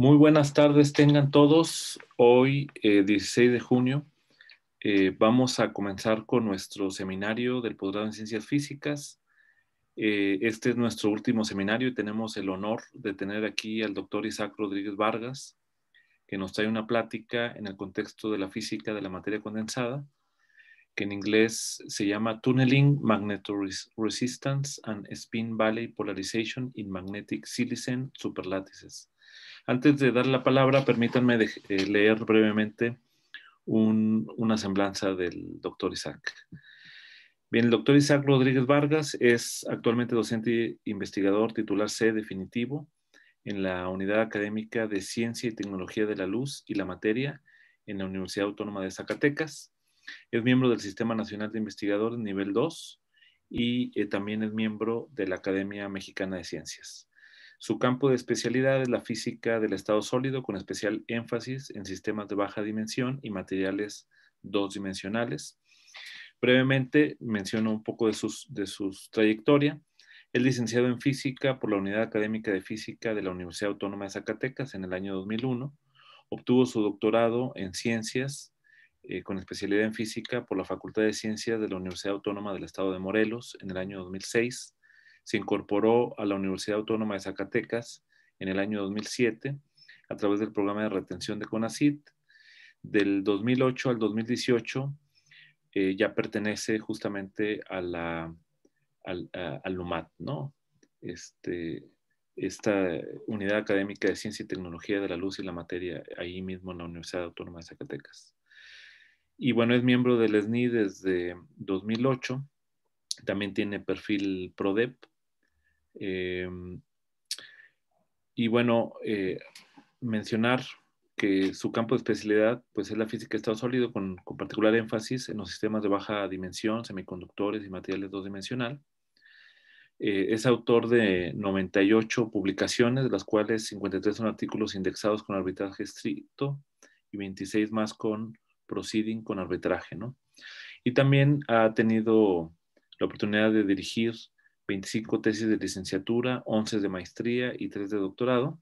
Muy buenas tardes tengan todos. Hoy, 16 eh, de junio, eh, vamos a comenzar con nuestro seminario del posgrado en Ciencias Físicas. Eh, este es nuestro último seminario y tenemos el honor de tener aquí al doctor Isaac Rodríguez Vargas, que nos trae una plática en el contexto de la física de la materia condensada, que en inglés se llama Tunneling Magnetoresistance and Spin Valley Polarization in Magnetic Silicon Superlattices. Antes de dar la palabra, permítanme eh, leer brevemente una semblanza del doctor Isaac. Bien, el doctor Isaac Rodríguez Vargas es actualmente docente e investigador titular C definitivo en la Unidad Académica de Ciencia y Tecnología de la Luz y la Materia en la Universidad Autónoma de Zacatecas. Es miembro del Sistema Nacional de Investigadores nivel 2 y eh, también es miembro de la Academia Mexicana de Ciencias. Su campo de especialidad es la física del estado sólido, con especial énfasis en sistemas de baja dimensión y materiales dos dimensionales. Brevemente menciono un poco de, sus, de su trayectoria. Es licenciado en física por la Unidad Académica de Física de la Universidad Autónoma de Zacatecas en el año 2001. Obtuvo su doctorado en ciencias eh, con especialidad en física por la Facultad de Ciencias de la Universidad Autónoma del Estado de Morelos en el año 2006 se incorporó a la Universidad Autónoma de Zacatecas en el año 2007 a través del programa de retención de CONACIT. Del 2008 al 2018 eh, ya pertenece justamente a la, al, ¿no? Este, esta unidad académica de ciencia y tecnología de la luz y la materia, ahí mismo en la Universidad Autónoma de Zacatecas. Y bueno, es miembro del SNI desde 2008, también tiene perfil PRODEP Em, y bueno, eh, mencionar que su campo de especialidad pues, es la física de estado sólido con, particular énfasis en los sistemas de baja dimensión, semiconductores y materiales dos dimensional. Eh, es autor de 98 publicaciones, de las cuales 53 son artículos indexados con arbitraje estricto y 26 más con proceeding con arbitraje. ¿no? Y también ha tenido la oportunidad de dirigir 25 tesis de licenciatura, 11 de maestría y 3 de doctorado.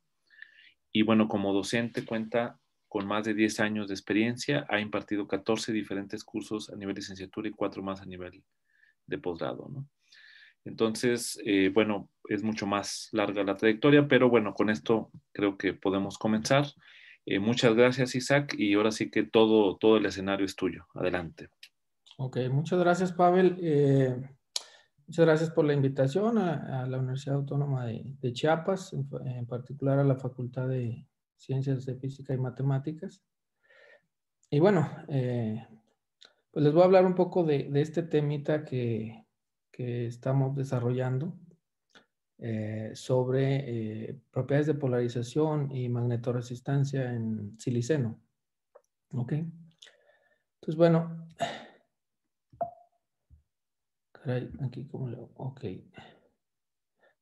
Y bueno, como docente cuenta con más de 10 años de experiencia, ha impartido 14 diferentes cursos a nivel de licenciatura y 4 más a nivel de posgrado. Entonces, eh, bueno, es mucho más larga la trayectoria, pero bueno, con esto creo que podemos comenzar. Eh, muchas gracias, Isaac, y ahora sí que todo, todo el escenario es tuyo. Adelante. Ok, muchas gracias, Pavel. Eh, Muchas gracias por la invitación a, la Universidad Autónoma de, Chiapas, en, particular a la Facultad de Ciencias de Física y Matemáticas. Y bueno, eh, pues les voy a hablar un poco de, este temita que, que estamos desarrollando eh, sobre eh, propiedades de polarización y magnetoresistencia en siliceno. ¿Ok? Entonces, bueno, aquí como lo... Ok.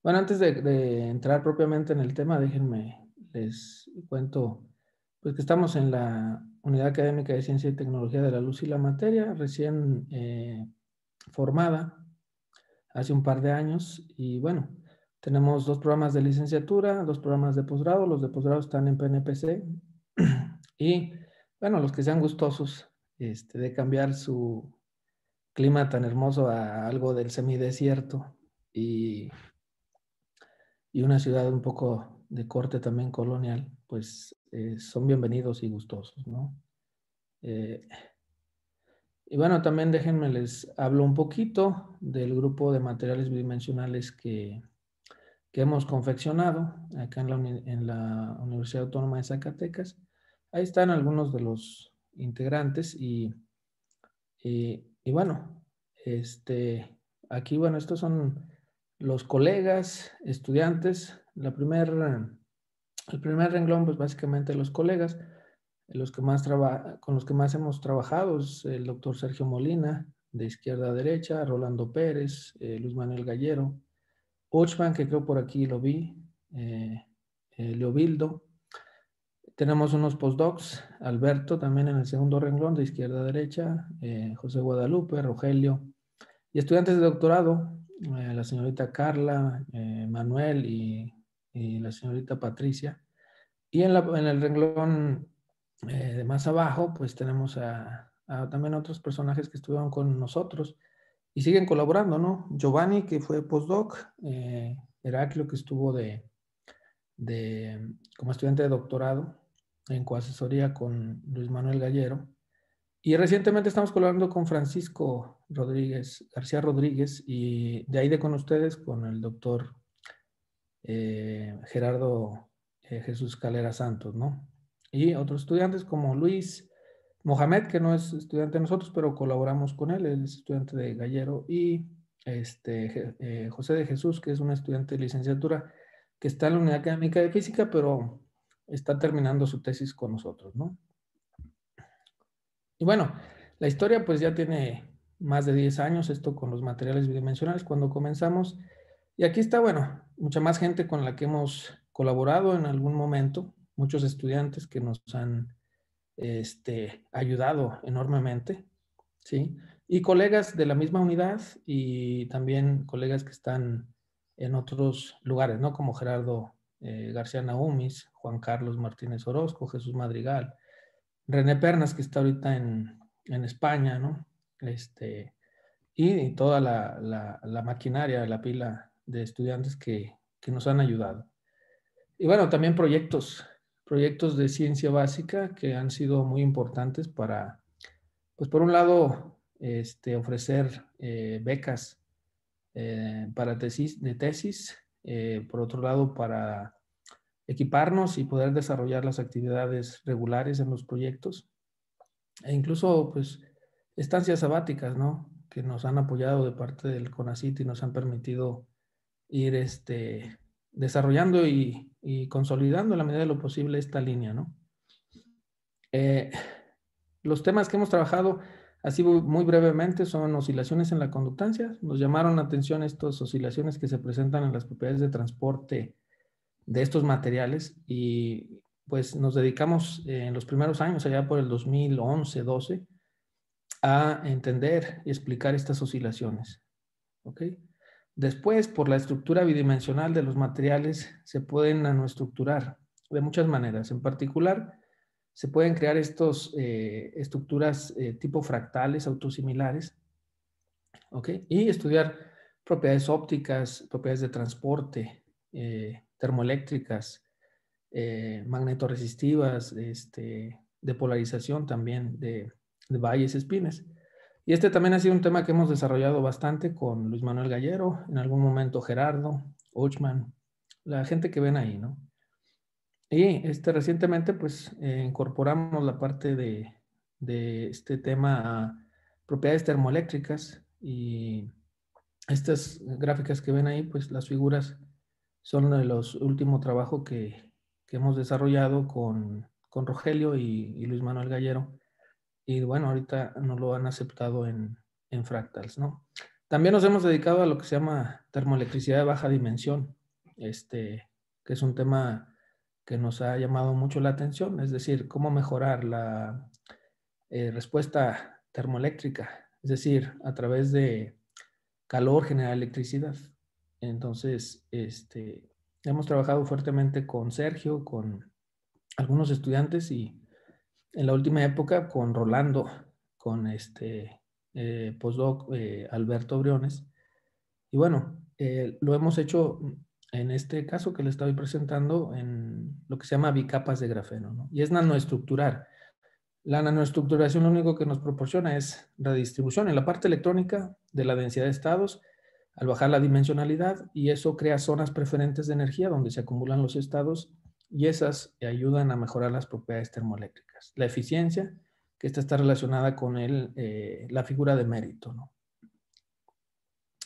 Bueno, antes de, entrar propiamente en el tema, déjenme, les cuento, pues que estamos en la Unidad Académica de Ciencia y Tecnología de la Luz y la Materia, recién eh, formada hace un par de años. Y bueno, tenemos dos programas de licenciatura, dos programas de posgrado. Los de posgrado están en PNPC. Y bueno, los que sean gustosos este, de cambiar su, clima tan hermoso a algo del semidesierto y, y una ciudad un poco de corte también colonial, pues eh, son bienvenidos y gustosos, ¿no? Eh, y bueno, también déjenme les hablo un poquito del grupo de materiales bidimensionales que, que hemos confeccionado acá en la, en la Universidad Autónoma de Zacatecas. Ahí están algunos de los integrantes y, y y bueno, este, aquí, bueno, estos son los colegas, estudiantes. La el primer renglón, pues básicamente los colegas, los que más traba, con los que más hemos trabajado es el doctor Sergio Molina, de izquierda a derecha, Rolando Pérez, eh, Luis Manuel Gallero, Ochman, que creo por aquí lo vi, eh, eh, Leobildo, tenemos unos postdocs, Alberto también en el segundo renglón, de izquierda a derecha, eh, José Guadalupe, Rogelio, y estudiantes de doctorado, eh, la señorita Carla, eh, Manuel y, la señorita Patricia. Y en, el renglón de más abajo, pues tenemos a, a también otros personajes que estuvieron con nosotros y siguen colaborando, ¿no? Giovanni, que fue postdoc, Heraclio, que estuvo de, como estudiante de doctorado, en coasesoría con Luis Manuel Gallero. Y recientemente estamos colaborando con Francisco Rodríguez, García Rodríguez, y de ahí de con ustedes, con el doctor eh, Gerardo eh, Jesús Calera Santos, ¿no? Y otros estudiantes como Luis Mohamed, que no es estudiante de nosotros, pero colaboramos con él, él es estudiante de Gallero, y este, eh, José de Jesús, que es un estudiante de licenciatura que está en la Unidad Académica de Física, pero está terminando su tesis con nosotros, ¿no? Y bueno, la historia pues ya tiene más de 10 años, esto con los materiales bidimensionales, cuando comenzamos. Y aquí está, bueno, mucha más gente con la que hemos colaborado en algún momento, muchos estudiantes que nos han este, ayudado enormemente, ¿sí? Y colegas de la misma unidad y también colegas que están en otros lugares, ¿no? Como Gerardo eh, García Naumis, Juan Carlos Martínez Orozco, Jesús Madrigal, René Pernas, que está ahorita en, España, ¿no? Este, y, toda la, maquinaria, la pila de estudiantes que, nos han ayudado. Y bueno, también proyectos, proyectos de ciencia básica que han sido muy importantes para, pues por un lado, este, ofrecer eh, becas eh, para tesis, de tesis, por otro lado, para equiparnos y poder desarrollar las actividades regulares en los proyectos e incluso pues estancias sabáticas, ¿no? Que nos han apoyado de parte del CONACIT y nos han permitido ir este, desarrollando y, consolidando la medida de lo posible esta línea, ¿no? Eh, los temas que hemos trabajado así muy brevemente son oscilaciones en la conductancia. Nos llamaron la atención estas oscilaciones que se presentan en las propiedades de transporte de estos materiales y pues nos dedicamos eh, en los primeros años, allá por el 2011, 12, a entender y explicar estas oscilaciones. ¿okay? Después, por la estructura bidimensional de los materiales, se pueden nanoestructurar de muchas maneras. En particular, se pueden crear estas eh, estructuras eh, tipo fractales, autosimilares, ¿okay? y estudiar propiedades ópticas, propiedades de transporte, eh, termoeléctricas, eh, magnetoresistivas, este, de polarización también de, valles espines. Y este también ha sido un tema que hemos desarrollado bastante con Luis Manuel Gallero, en algún momento Gerardo, Ochman, la gente que ven ahí, ¿no? Y este, recientemente pues eh, incorporamos la parte de, de, este tema propiedades termoeléctricas y estas gráficas que ven ahí, pues las figuras son los últimos trabajos que, hemos desarrollado con, Rogelio y, Luis Manuel Gallero. Y bueno, ahorita no lo han aceptado en, Fractals, ¿no? También nos hemos dedicado a lo que se llama termoelectricidad de baja dimensión, este, que es un tema que nos ha llamado mucho la atención, es decir, cómo mejorar la eh, respuesta termoeléctrica, es decir, a través de calor generar electricidad. Entonces, este, hemos trabajado fuertemente con Sergio, con algunos estudiantes y en la última época con Rolando, con este eh, postdoc eh, Alberto Briones. Y bueno, eh, lo hemos hecho en este caso que le estoy presentando en lo que se llama bicapas de grafeno, y es nanoestructurar. La nanoestructuración lo único que nos proporciona es la distribución en la parte electrónica de la densidad de estados al bajar la dimensionalidad y eso crea zonas preferentes de energía donde se acumulan los estados y esas ayudan a mejorar las propiedades termoeléctricas. La eficiencia, que esta está relacionada con el, eh, la figura de mérito. ¿no?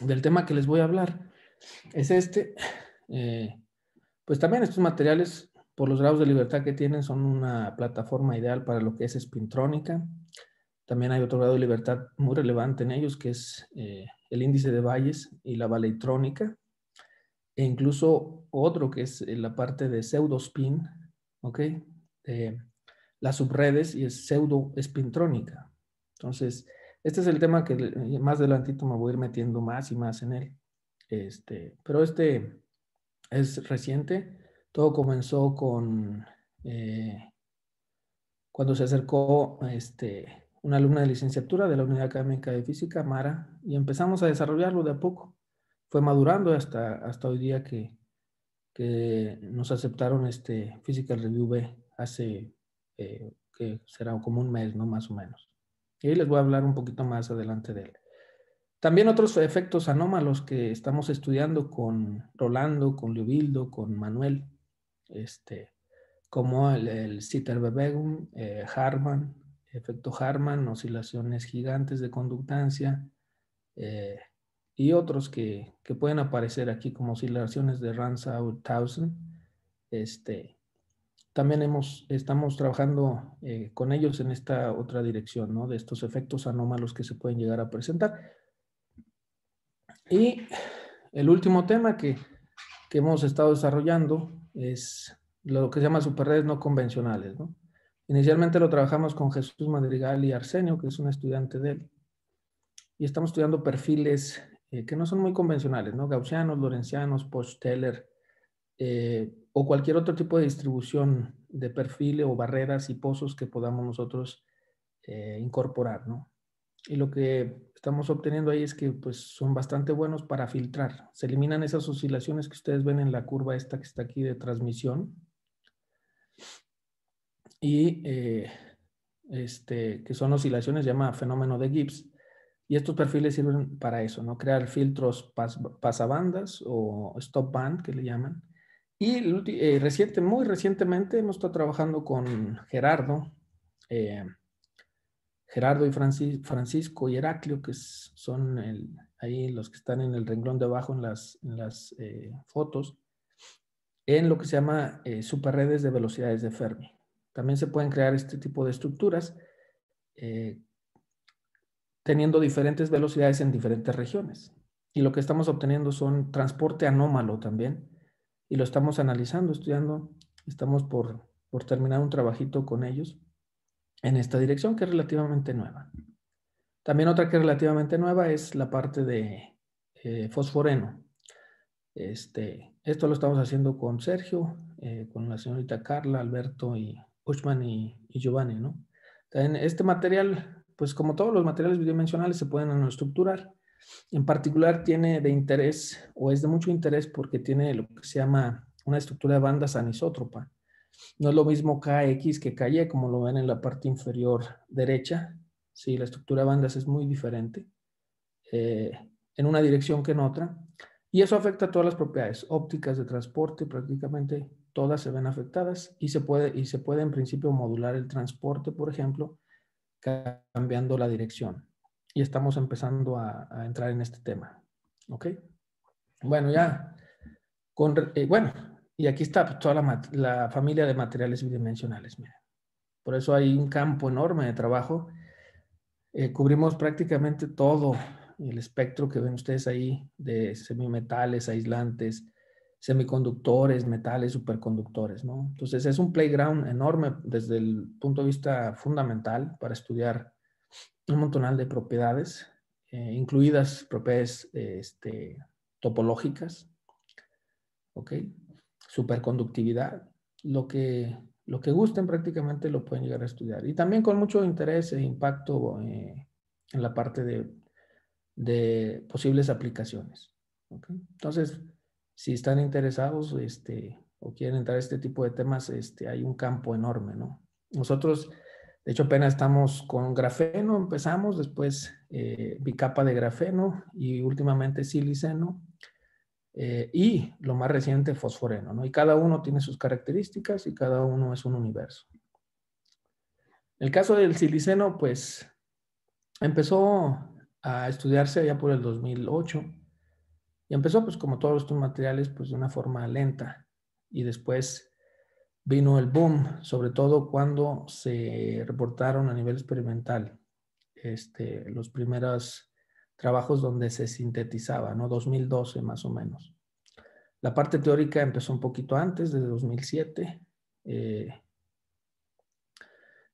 Del tema que les voy a hablar es este. Eh, pues también estos materiales, por los grados de libertad que tienen, son una plataforma ideal para lo que es espintrónica. También hay otro grado de libertad muy relevante en ellos, que es eh, el índice de Valles y la valetrónica, e incluso otro que es eh, la parte de pseudospin, ¿ok? las subredes y es spintrónica Entonces, este es el tema que eh, más adelantito me voy a ir metiendo más y más en él. Este, pero este es reciente. Todo comenzó con eh, cuando se acercó este, una alumna de licenciatura de la Unidad Académica de Física, Mara, y empezamos a desarrollarlo de a poco. Fue madurando hasta, hasta hoy día que, nos aceptaron este Physical Review B hace, eh, que será como un mes, ¿no? Más o menos. Y les voy a hablar un poquito más adelante de él. También otros efectos anómalos que estamos estudiando con Rolando, con Leobildo, con Manuel, este, como el, el Citer eh, Harman, efecto Harman, oscilaciones gigantes de conductancia eh, y otros que, pueden aparecer aquí como oscilaciones de ransau tausen Este, también hemos, estamos trabajando eh, con ellos en esta otra dirección, ¿no? de estos efectos anómalos que se pueden llegar a presentar. Y el último tema que, que hemos estado desarrollando es lo que se llama superredes no convencionales. ¿no? Inicialmente lo trabajamos con Jesús Madrigal y Arsenio, que es un estudiante de él. Y estamos estudiando perfiles eh, que no son muy convencionales, ¿no? Gaussianos, lorencianos, post teller eh, o cualquier otro tipo de distribución de perfiles o barreras y pozos que podamos nosotros eh, incorporar, ¿no? Y lo que estamos obteniendo ahí es que pues, son bastante buenos para filtrar. Se eliminan esas oscilaciones que ustedes ven en la curva esta que está aquí de transmisión y eh, este, que son oscilaciones, se llama fenómeno de Gibbs. Y estos perfiles sirven para eso, ¿no? Crear filtros pasabandas o stop band, que le llaman. Y eh, reciente, muy recientemente hemos estado trabajando con Gerardo, eh, Gerardo y Francisco y Heraclio, que son ahí los que están en el renglón de abajo en las, fotos, en lo que se llama superredes de velocidades de Fermi. También se pueden crear este tipo de estructuras eh, teniendo diferentes velocidades en diferentes regiones. Y lo que estamos obteniendo son transporte anómalo también. Y lo estamos analizando, estudiando. Estamos por, terminar un trabajito con ellos en esta dirección que es relativamente nueva. También otra que es relativamente nueva es la parte de eh, fosforeno. Este, esto lo estamos haciendo con Sergio, eh, con la señorita Carla, Alberto y Ushman y, Giovanni, ¿no? este material, pues como todos los materiales bidimensionales, se pueden estructurar. En particular tiene de interés, o es de mucho interés, porque tiene lo que se llama una estructura de bandas anisótropa. No es lo mismo KX que KY, como lo ven en la parte inferior derecha. Sí, la estructura de bandas es muy diferente eh, en una dirección que en otra. Y eso afecta a todas las propiedades ópticas de transporte, prácticamente todas se ven afectadas y se puede, y se puede en principio modular el transporte, por ejemplo, cambiando la dirección. Y estamos empezando a, entrar en este tema. ¿Ok? Bueno, ya. Con, eh, bueno, y aquí está pues, toda la, familia de materiales bidimensionales. Miren. Por eso hay un campo enorme de trabajo. Eh, cubrimos prácticamente todo el espectro que ven ustedes ahí de semimetales, aislantes, semiconductores, metales, superconductores, ¿no? Entonces es un playground enorme desde el punto de vista fundamental para estudiar un montonal de propiedades, eh, incluidas propiedades este, topológicas, ¿ok? Superconductividad, lo que, lo que gusten prácticamente lo pueden llegar a estudiar. Y también con mucho interés e impacto eh, en la parte de, posibles aplicaciones. Entonces, si están interesados este, o quieren entrar a este tipo de temas, este, hay un campo enorme, ¿no? Nosotros, de hecho, apenas estamos con grafeno, empezamos, después eh, bicapa de grafeno y últimamente siliceno. Eh, y lo más reciente, fosforeno, ¿no? Y cada uno tiene sus características y cada uno es un universo. El caso del siliceno, pues, empezó a estudiarse ya por el 2008 y empezó, pues como todos estos materiales, pues de una forma lenta. Y después vino el boom, sobre todo cuando se reportaron a nivel experimental este, los primeros trabajos donde se sintetizaba, ¿no? 2012 más o menos. La parte teórica empezó un poquito antes, desde 2007. Eh,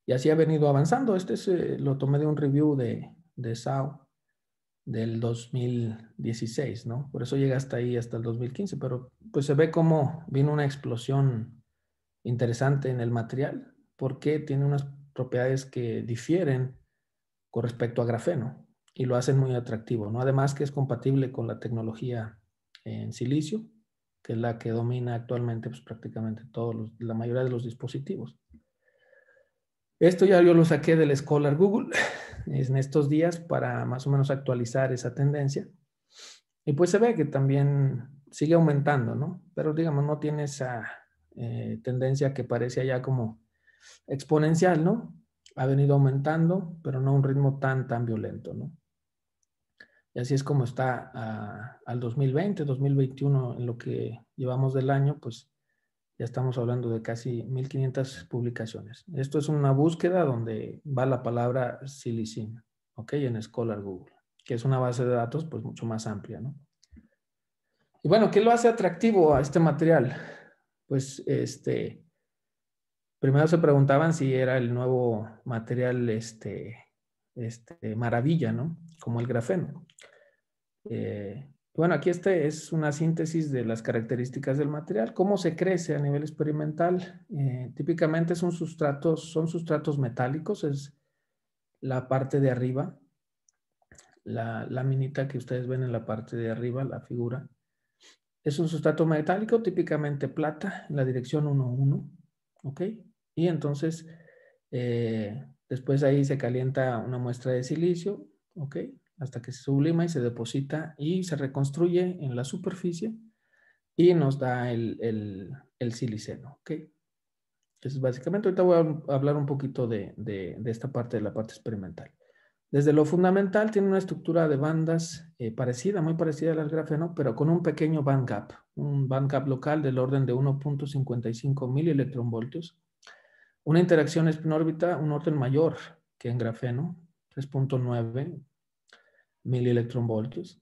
y así ha venido avanzando. Este eh, lo tomé de un review de, de SAO del 2016, ¿no? Por eso llega hasta ahí, hasta el 2015, pero pues se ve como vino una explosión interesante en el material, porque tiene unas propiedades que difieren con respecto a grafeno y lo hacen muy atractivo, ¿no? Además que es compatible con la tecnología en silicio, que es la que domina actualmente pues, prácticamente todos la mayoría de los dispositivos. Esto ya yo lo saqué del Scholar Google, en estos días para más o menos actualizar esa tendencia. Y pues se ve que también sigue aumentando, ¿no? Pero digamos, no tiene esa eh, tendencia que parece ya como exponencial, ¿no? Ha venido aumentando, pero no a un ritmo tan, tan violento, ¿no? Y así es como está ah, al 2020, 2021, en lo que llevamos del año, pues ya estamos hablando de casi 1500 publicaciones. Esto es una búsqueda donde va la palabra silicina, ¿ok? En Scholar Google, que es una base de datos pues mucho más amplia, ¿no? Y bueno, ¿qué lo hace atractivo a este material? Pues este, primero se preguntaban si era el nuevo material este, este, maravilla, ¿no? Como el grafeno. Eh, bueno, aquí este es una síntesis de las características del material. ¿Cómo se crece a nivel experimental? Eh, típicamente son sustratos, son sustratos metálicos, es la parte de arriba, la laminita que ustedes ven en la parte de arriba, la figura. Es un sustrato metálico, típicamente plata, en la dirección 1-1, ¿ok? Y entonces, eh, después ahí se calienta una muestra de silicio, ¿ok? hasta que se sublima y se deposita y se reconstruye en la superficie y nos da el, el, el siliceno. ¿okay? Entonces, básicamente, ahorita voy a hablar un poquito de, de, esta parte, de la parte experimental. Desde lo fundamental, tiene una estructura de bandas eh, parecida, muy parecida al grafeno, pero con un pequeño band gap, un band gap local del orden de 1.55 mil electronvoltios. Una interacción espinórbita, un orden mayor que en grafeno, 3.9 milielectronvoltios,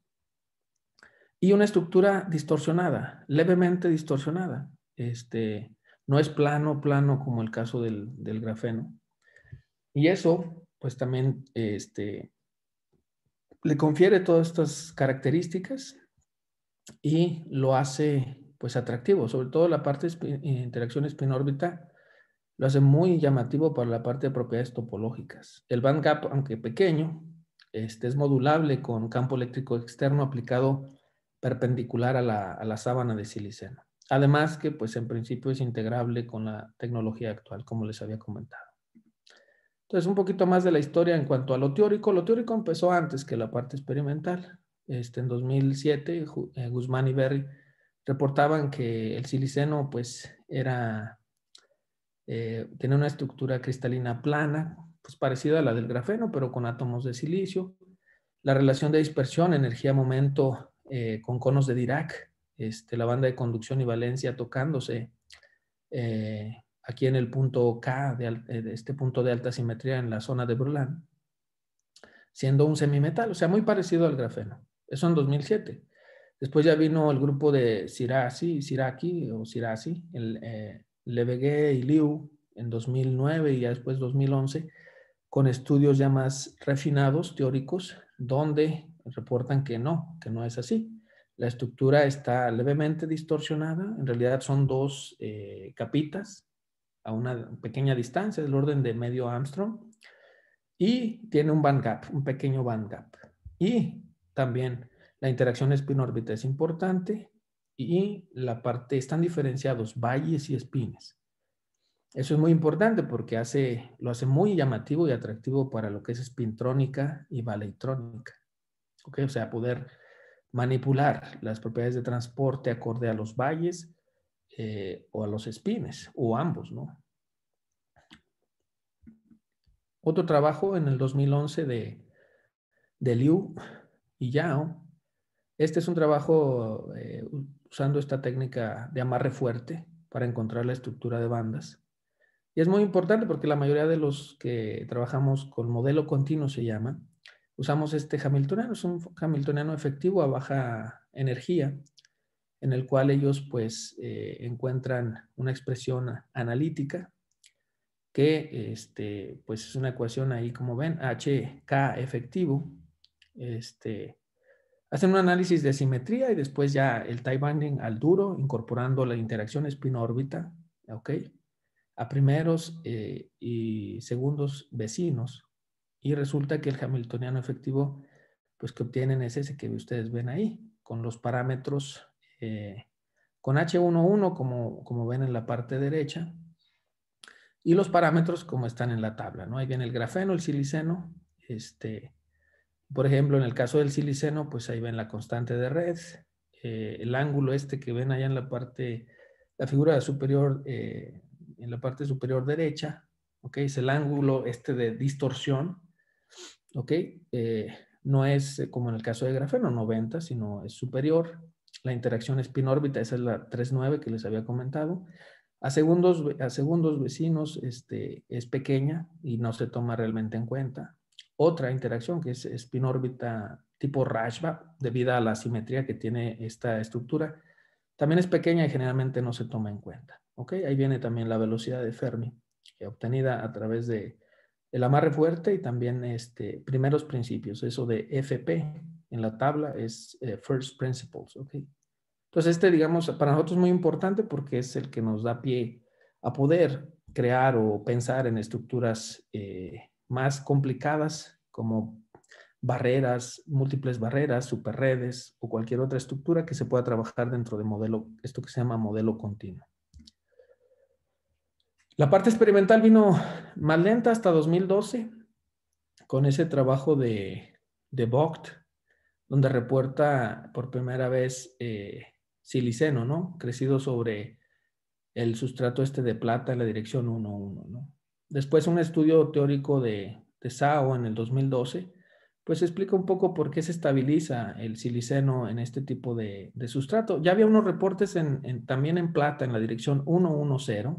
y una estructura distorsionada, levemente distorsionada. Este, no es plano, plano como el caso del, grafeno. Y eso, pues también este, le confiere todas estas características y lo hace pues atractivo, sobre todo la parte de interacción spin órbita lo hace muy llamativo para la parte de propiedades topológicas. El band gap, aunque pequeño, este, es modulable con campo eléctrico externo aplicado perpendicular a la, a la sábana de siliceno. Además que, pues, en principio es integrable con la tecnología actual, como les había comentado. Entonces, un poquito más de la historia en cuanto a lo teórico. Lo teórico empezó antes que la parte experimental. Este, en 2007, eh, Guzmán y Berry reportaban que el siliceno, pues, era, eh, tenía una estructura cristalina plana, pues, parecida a la del grafeno, pero con átomos de silicio. La relación de dispersión, energía-momento eh, con conos de Dirac, este, la banda de conducción y valencia tocándose eh, aquí en el punto K, eh, de, este punto de alta simetría en la zona de Brulán, siendo un semimetal, o sea, muy parecido al grafeno. Eso en 2007. Después ya vino el grupo de Siraci, Siraki o Sirasi, el, y Liu en 2009 y ya después 2011, con estudios ya más refinados, teóricos, donde reportan que no, que no es así. La estructura está levemente distorsionada, en realidad son dos eh, capitas a una pequeña distancia, del orden de medio Armstrong, y tiene un band gap, un pequeño band gap. Y también la interacción espino-órbita es importante y la parte, están diferenciados valles y espines. Eso es muy importante porque hace, lo hace muy llamativo y atractivo para lo que es espintrónica y valeitrónica. ¿Okay? O sea, poder manipular las propiedades de transporte acorde a los valles eh, o a los espines, o ambos, ¿no? Otro trabajo en el 2011 de, de Liu y Yao. Este es un trabajo eh, usando esta técnica de amarre fuerte para encontrar la estructura de bandas. Y es muy importante porque la mayoría de los que trabajamos con modelo continuo se llama, usamos este Hamiltoniano, es un Hamiltoniano efectivo a baja energía, en el cual ellos pues eh, encuentran una expresión analítica que este, pues es una ecuación ahí como ven, HK efectivo, este, hacen un análisis de simetría y después ya el tie binding al duro, incorporando la interacción espina órbita ¿ok? a primeros eh, y segundos vecinos y resulta que el hamiltoniano efectivo, pues que obtienen es ese que ustedes ven ahí, con los parámetros, eh, con H11 como, como ven en la parte derecha, y los parámetros como están en la tabla, ¿no? Ahí ven el grafeno, el siliceno, este, por ejemplo, en el caso del siliceno, pues ahí ven la constante de red, eh, el ángulo este que ven allá en la parte, la figura superior en la parte superior derecha, ¿ok? Es el ángulo este de distorsión, ¿ok? Eh, no es eh, como en el caso de grafeno, 90, sino es superior. La interacción spin órbita esa es la 3.9 que les había comentado. A segundos, a segundos vecinos este, es pequeña y no se toma realmente en cuenta. Otra interacción que es spin órbita tipo Rashba, debido a la simetría que tiene esta estructura, también es pequeña y generalmente no se toma en cuenta. ¿ok? Ahí viene también la velocidad de Fermi, que obtenida a través de el amarre fuerte y también este, primeros principios, eso de FP en la tabla es eh, First Principles, ¿ok? Entonces este, digamos, para nosotros es muy importante porque es el que nos da pie a poder crear o pensar en estructuras eh, más complicadas como barreras, múltiples barreras, superredes o cualquier otra estructura que se pueda trabajar dentro de modelo, esto que se llama modelo continuo. La parte experimental vino más lenta hasta 2012, con ese trabajo de, de Vogt, donde reporta por primera vez eh, siliceno, ¿no? Crecido sobre el sustrato este de plata en la dirección 1-1, Después un estudio teórico de, de SAO en el 2012, pues explica un poco por qué se estabiliza el siliceno en este tipo de, sustrato. Ya había unos reportes también en plata en la dirección 110,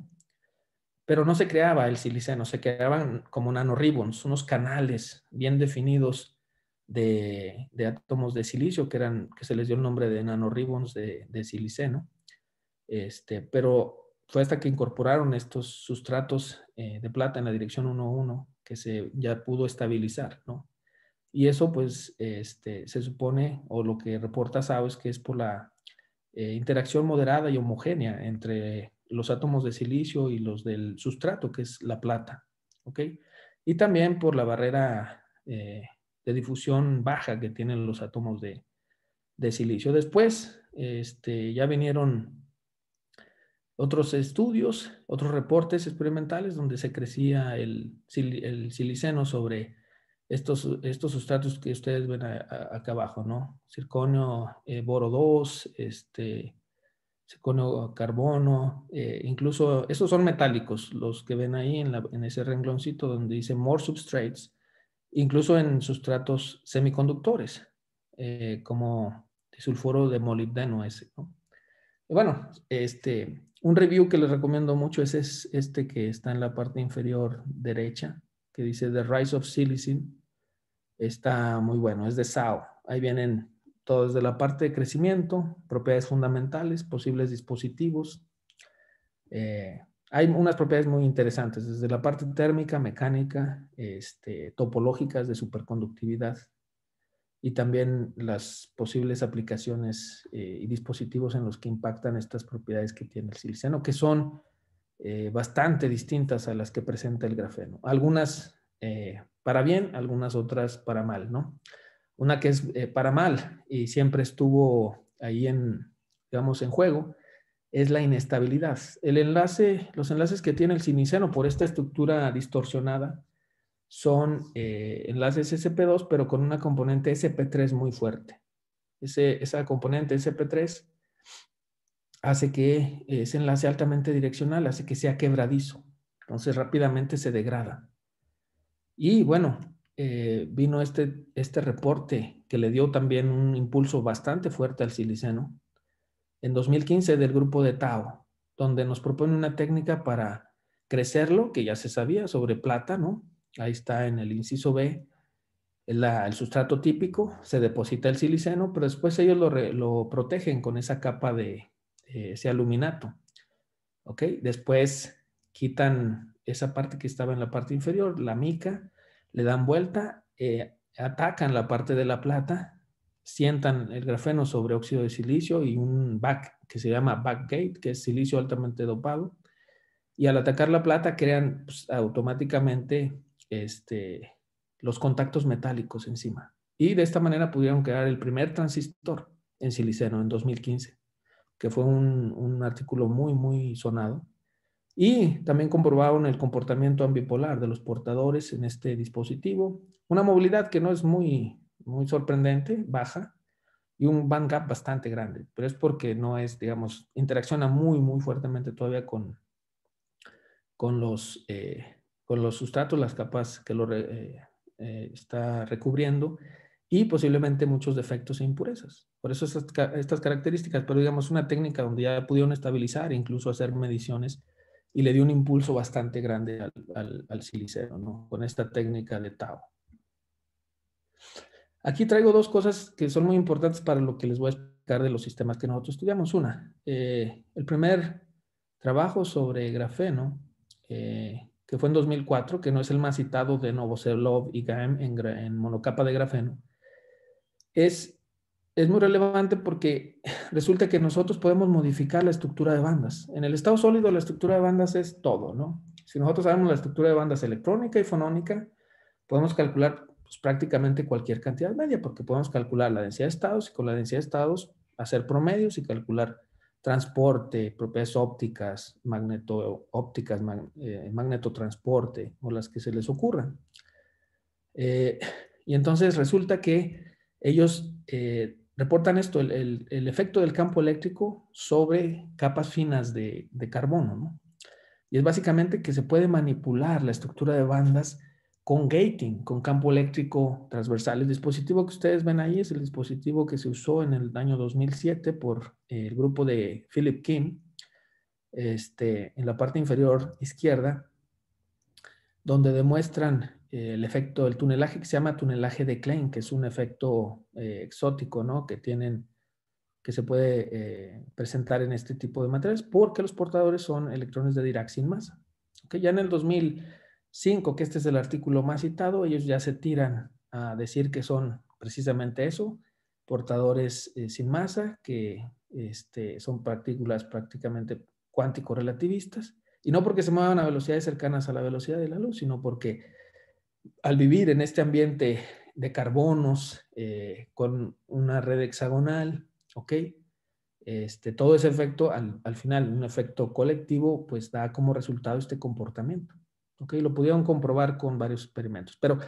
pero no se creaba el siliceno, se creaban como nanoribbons, unos canales bien definidos de, átomos de silicio, que, eran, que se les dio el nombre de nanoribbons de, de siliceno. Este, pero fue hasta que incorporaron estos sustratos eh, de plata en la dirección 1-1 que se ya pudo estabilizar, ¿no? Y eso, pues, este, se supone, o lo que reporta Sao es que es por la eh, interacción moderada y homogénea entre los átomos de silicio y los del sustrato, que es la plata. ¿ok? Y también por la barrera eh, de difusión baja que tienen los átomos de, de silicio. Después este, ya vinieron otros estudios, otros reportes experimentales donde se crecía el, siliceno sobre estos, estos sustratos que ustedes ven acá abajo, ¿no? Circonio, eh, boro 2, este, carbono, eh, incluso esos son metálicos, los que ven ahí en, ese rengloncito donde dice more substrates, incluso en sustratos semiconductores, eh, como disulfuro de molibdeno ese. ¿no? Bueno, este, un review que les recomiendo mucho es, es, este que está en la parte inferior derecha, que dice The Rise of Silicon. Está muy bueno, es de SAO. Ahí vienen todo desde la parte de crecimiento, propiedades fundamentales, posibles dispositivos. Eh, hay unas propiedades muy interesantes, desde la parte térmica, mecánica, este, topológicas de superconductividad y también las posibles aplicaciones eh, y dispositivos en los que impactan estas propiedades que tiene el siliceno, que son eh, bastante distintas a las que presenta el grafeno. Algunas para bien, algunas otras para mal, ¿no? una que es eh, para mal y siempre estuvo ahí en, digamos, en juego, es la inestabilidad. El enlace, los enlaces que tiene el siniceno por esta estructura distorsionada son eh, enlaces SP2, pero con una componente SP3 muy fuerte. Ese, esa componente SP3 hace que ese enlace altamente direccional hace que sea quebradizo. Entonces rápidamente se degrada. Y bueno, eh, vino este, este reporte que le dio también un impulso bastante fuerte al siliceno en 2015 del grupo de Tao, donde nos propone una técnica para crecerlo, que ya se sabía, sobre plata, ¿no? Ahí está en el inciso B, el sustrato típico, se deposita el siliceno, pero después ellos lo, lo protegen con esa capa de ese aluminato. ¿Ok? Después quitan esa parte que estaba en la parte inferior, la mica, le dan vuelta, eh, atacan la parte de la plata, sientan el grafeno sobre óxido de silicio y un back que se llama gate, que es silicio altamente dopado. Y al atacar la plata crean pues, automáticamente este, los contactos metálicos encima. Y de esta manera pudieron crear el primer transistor en siliceno en 2015, que fue un artículo muy, muy sonado y también comprobaron el comportamiento ambipolar de los portadores en este dispositivo, una movilidad que no es muy, muy sorprendente, baja, y un band gap bastante grande, pero es porque no es, digamos, interacciona muy, muy fuertemente todavía con, con, los, eh, con los sustratos, las capas que lo eh, eh, está recubriendo, y posiblemente muchos defectos e impurezas. Por eso estas, estas características, pero digamos una técnica donde ya pudieron estabilizar e incluso hacer mediciones y le dio un impulso bastante grande al, al, silicero, ¿no? Con esta técnica de Tao. Aquí traigo dos cosas que son muy importantes para lo que les voy a explicar de los sistemas que nosotros estudiamos. Una, eh, el primer trabajo sobre grafeno, eh, que fue en 2004, que no es el más citado de Novoselov y Gaem en, en monocapa de grafeno, es es muy relevante porque resulta que nosotros podemos modificar la estructura de bandas. En el estado sólido la estructura de bandas es todo, ¿no? Si nosotros sabemos la estructura de bandas electrónica y fonónica, podemos calcular pues, prácticamente cualquier cantidad media, porque podemos calcular la densidad de estados y con la densidad de estados hacer promedios y calcular transporte, propiedades ópticas, magneto eh, magnetotransporte o las que se les ocurran. Eh, y entonces resulta que ellos eh, reportan esto, el, efecto del campo eléctrico sobre capas finas de, carbono, Y es básicamente que se puede manipular la estructura de bandas con gating, con campo eléctrico transversal. El dispositivo que ustedes ven ahí es el dispositivo que se usó en el año 2007 por eh, el grupo de Philip Kim, este, en la parte inferior izquierda, donde demuestran eh, el efecto del tunelaje que se llama tunelaje de Klein, que es un efecto eh, exótico, ¿no? Que tienen, que se puede eh, presentar en este tipo de materiales, porque los portadores son electrones de Dirac sin masa. Ya en el 2005, que este es el artículo más citado, ellos ya se tiran a decir que son precisamente eso, portadores sin masa, que este, son partículas prácticamente cuántico-relativistas y no porque se muevan a velocidades cercanas a la velocidad de la luz, sino porque al vivir en este ambiente de carbonos eh, con una red hexagonal, ¿ok? Este, todo ese efecto, al, al, final, un efecto colectivo, pues da como resultado este comportamiento. ¿Ok? Lo pudieron comprobar con varios experimentos. Pero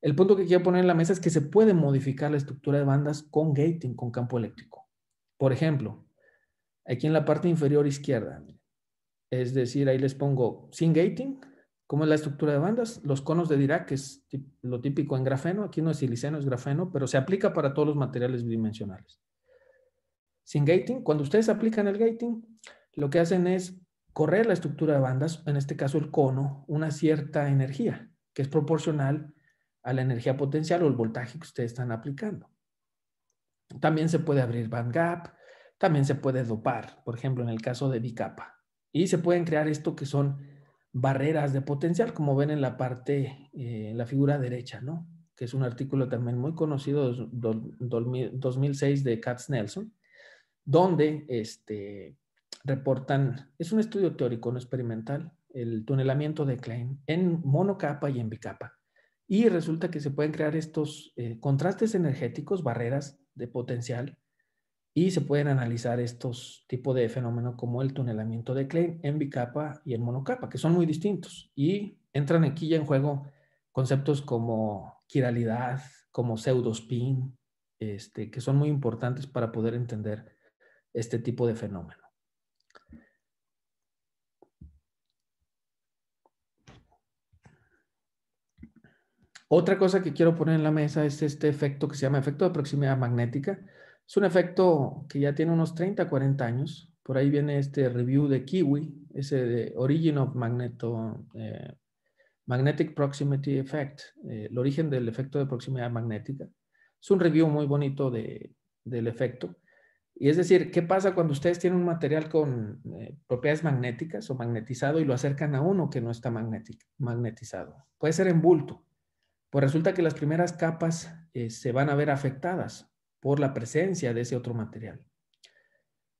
el punto que quiero poner en la mesa es que se puede modificar la estructura de bandas con gating, con campo eléctrico. Por ejemplo, aquí en la parte inferior izquierda, es decir, ahí les pongo sin gating, ¿Cómo es la estructura de bandas? Los conos de Dirac, que es lo típico en grafeno, aquí no es siliceno, es grafeno, pero se aplica para todos los materiales bidimensionales. Sin gating, cuando ustedes aplican el gating, lo que hacen es correr la estructura de bandas, en este caso el cono, una cierta energía, que es proporcional a la energía potencial o el voltaje que ustedes están aplicando. También se puede abrir band gap, también se puede dopar, por ejemplo, en el caso de bicapa. Y se pueden crear esto que son barreras de potencial, como ven en la parte, eh, en la figura derecha, ¿no? Que es un artículo también muy conocido, 2006 de Katz Nelson, donde este, reportan, es un estudio teórico, no experimental, el tunelamiento de Klein en monocapa y en bicapa. Y resulta que se pueden crear estos eh, contrastes energéticos, barreras de potencial, y se pueden analizar estos tipos de fenómenos como el tunelamiento de Klein en bicapa y en monocapa, que son muy distintos y entran aquí ya en juego conceptos como quiralidad, como pseudospin, este, que son muy importantes para poder entender este tipo de fenómeno. Otra cosa que quiero poner en la mesa es este efecto que se llama efecto de proximidad magnética, es un efecto que ya tiene unos 30, 40 años. Por ahí viene este review de Kiwi, ese de Origin of Magneto, eh, Magnetic Proximity Effect, eh, el origen del efecto de proximidad magnética. Es un review muy bonito del efecto. Y es decir, ¿qué pasa cuando ustedes tienen un material con eh, propiedades magnéticas o magnetizado y lo acercan a uno que no está magnetizado? Puede ser en bulto. Pues resulta que las primeras capas se van a ver afectadas por la presencia de ese otro material.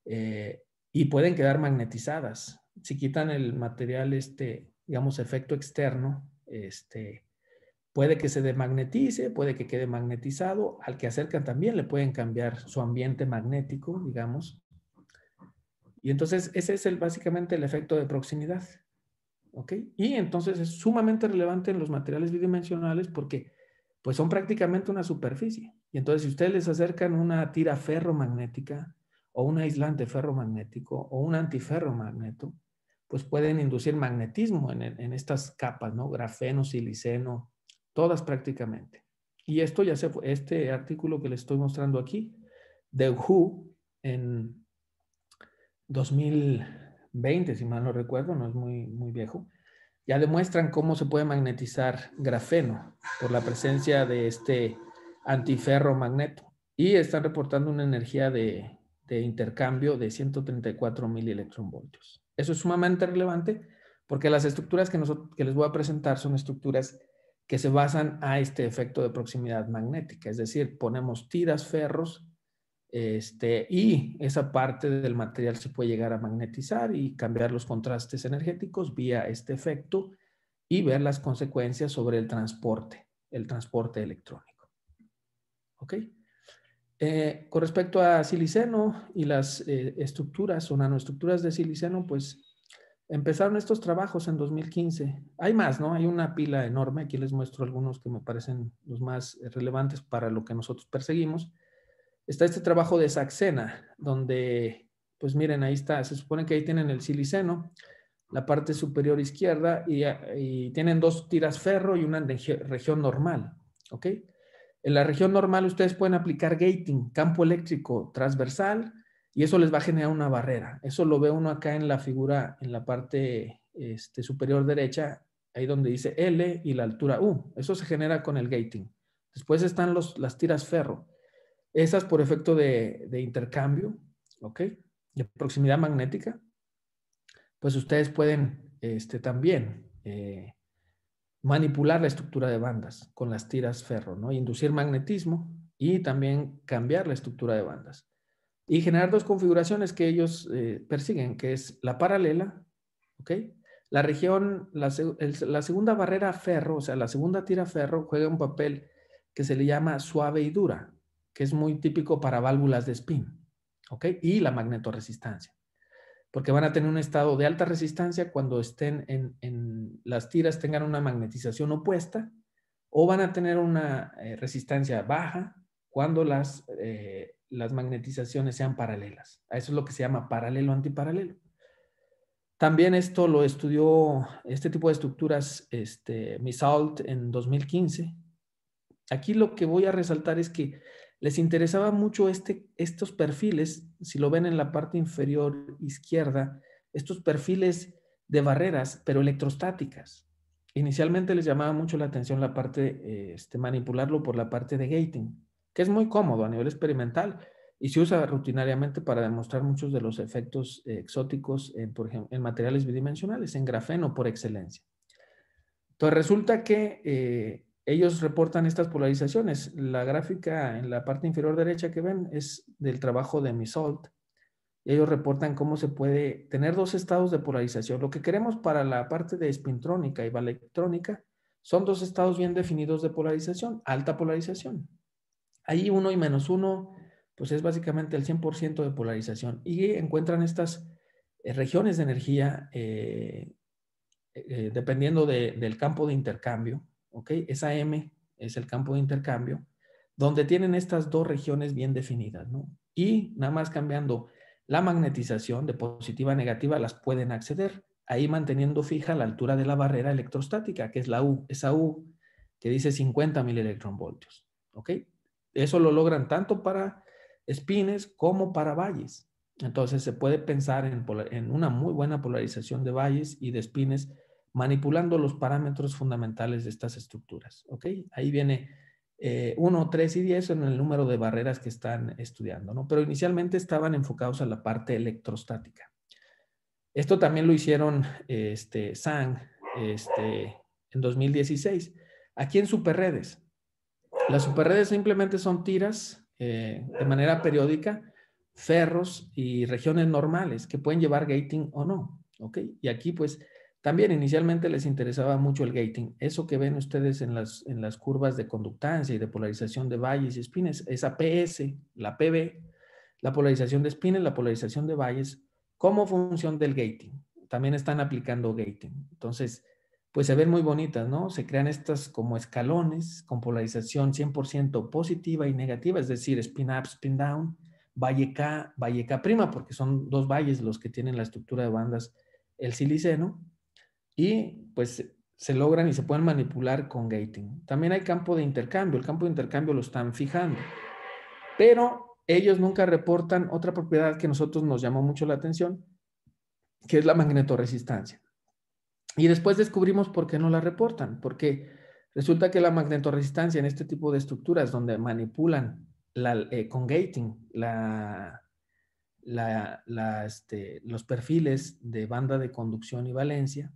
Eh, y pueden quedar magnetizadas. Si quitan el material, este, digamos, efecto externo, este, puede que se demagnetice, puede que quede magnetizado. Al que acercan también le pueden cambiar su ambiente magnético, digamos. Y entonces ese es el, básicamente el efecto de proximidad. ¿Ok? Y entonces es sumamente relevante en los materiales bidimensionales porque pues son prácticamente una superficie. Y entonces si ustedes les acercan una tira ferromagnética o un aislante ferromagnético o un antiferromagneto, pues pueden inducir magnetismo en, estas capas, ¿no? Grafeno, siliceno, todas prácticamente. Y esto ya se fue, este artículo que les estoy mostrando aquí, de WHO en 2020, si mal no recuerdo, no es muy, muy viejo, ya demuestran cómo se puede magnetizar grafeno por la presencia de este antiferromagneto y están reportando una energía de, intercambio de 134 mil voltios Eso es sumamente relevante porque las estructuras que, que les voy a presentar son estructuras que se basan a este efecto de proximidad magnética, es decir, ponemos tiras, ferros, este, y esa parte del material se puede llegar a magnetizar y cambiar los contrastes energéticos vía este efecto y ver las consecuencias sobre el transporte, el transporte electrónico. ¿ok? Eh, con respecto a siliceno y las eh, estructuras o nanoestructuras de siliceno, pues empezaron estos trabajos en 2015. Hay más, ¿no? Hay una pila enorme. Aquí les muestro algunos que me parecen los más relevantes para lo que nosotros perseguimos. Está este trabajo de Saxena, donde, pues miren, ahí está, se supone que ahí tienen el siliceno, la parte superior izquierda, y, tienen dos tiras ferro y una región normal, ¿ok? En la región normal ustedes pueden aplicar gating, campo eléctrico transversal, y eso les va a generar una barrera. Eso lo ve uno acá en la figura, en la parte este, superior derecha, ahí donde dice L y la altura U. Eso se genera con el gating. Después están los, las tiras ferro. Esas por efecto de, intercambio, ¿ok? De proximidad magnética. Pues ustedes pueden este, también eh, manipular la estructura de bandas con las tiras ferro, ¿no? Inducir magnetismo y también cambiar la estructura de bandas. Y generar dos configuraciones que ellos eh, persiguen, que es la paralela, ¿ok? La región, la, segunda barrera ferro, o sea, la segunda tira ferro juega un papel que se le llama suave y dura, que es muy típico para válvulas de spin, ¿ok? Y la magnetoresistencia porque van a tener un estado de alta resistencia cuando estén en, las tiras tengan una magnetización opuesta o van a tener una eh, resistencia baja cuando las, eh, las magnetizaciones sean paralelas. Eso es lo que se llama paralelo-antiparalelo. También esto lo estudió, este tipo de estructuras, este, Misalt en 2015. Aquí lo que voy a resaltar es que les interesaba mucho este, estos perfiles, si lo ven en la parte inferior izquierda, estos perfiles de barreras, pero electrostáticas. Inicialmente les llamaba mucho la atención la parte, eh, este, manipularlo por la parte de gating, que es muy cómodo a nivel experimental y se usa rutinariamente para demostrar muchos de los efectos exóticos, en, por en materiales bidimensionales, en grafeno por excelencia. Entonces resulta que eh, ellos reportan estas polarizaciones. La gráfica en la parte inferior derecha que ven es del trabajo de Misolt. Ellos reportan cómo se puede tener dos estados de polarización. Lo que queremos para la parte de espintrónica y valectrónica son dos estados bien definidos de polarización, alta polarización. Ahí uno y menos uno, pues es básicamente el 100% de polarización. Y encuentran estas eh, regiones de energía eh, eh, dependiendo del campo de intercambio esa M es el campo de intercambio, donde tienen estas dos regiones bien definidas, ¿no? Y nada más cambiando la magnetización de positiva a negativa las pueden acceder, ahí manteniendo fija la altura de la barrera electrostática, que es la U, esa U que dice 50 mil electronvoltios, ¿ok? Eso lo logran tanto para espines como para valles. Entonces se puede pensar en, en una muy buena polarización de valles y de espines manipulando los parámetros fundamentales de estas estructuras. ¿ok? Ahí viene 1, eh, 3 y 10 en el número de barreras que están estudiando, pero inicialmente estaban enfocados a la parte electrostática. Esto también lo hicieron este, Sang este, en 2016. Aquí en superredes. Las superredes simplemente son tiras eh, de manera periódica, ferros y regiones normales que pueden llevar gating o no. ¿ok? Y aquí pues también inicialmente les interesaba mucho el gating. Eso que ven ustedes en las, en las curvas de conductancia y de polarización de valles y espines, esa PS, la PB, la polarización de espines, la polarización de valles, como función del gating. También están aplicando gating. Entonces, pues se ven muy bonitas, ¿no? Se crean estas como escalones con polarización 100% positiva y negativa, es decir, spin up, spin down, valle K, valle K prima, porque son dos valles los que tienen la estructura de bandas, el siliceno, y pues se logran y se pueden manipular con gating. También hay campo de intercambio, el campo de intercambio lo están fijando, pero ellos nunca reportan otra propiedad que a nosotros nos llamó mucho la atención, que es la magnetoresistencia Y después descubrimos por qué no la reportan, porque resulta que la magnetoresistencia en este tipo de estructuras donde manipulan eh, con gating este, los perfiles de banda de conducción y valencia,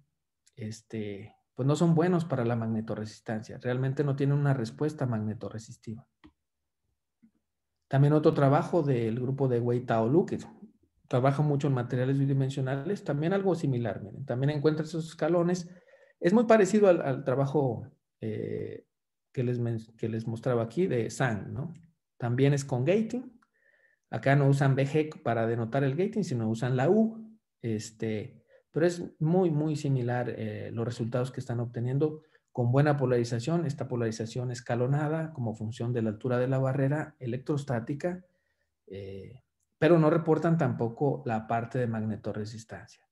este, pues no son buenos para la magnetoresistencia, realmente no tienen una respuesta magnetoresistiva. También otro trabajo del grupo de Wei Taolu, que trabaja mucho en materiales bidimensionales, también algo similar, miren, también encuentra esos escalones. Es muy parecido al, trabajo eh, que, les, les mostraba aquí de Sang, ¿no? También es con gating. Acá no usan BG para denotar el gating, sino usan la U. Este, pero es muy, muy similar eh, los resultados que están obteniendo con buena polarización, esta polarización escalonada como función de la altura de la barrera electrostática, eh, pero no reportan tampoco la parte de magnetoresistencia.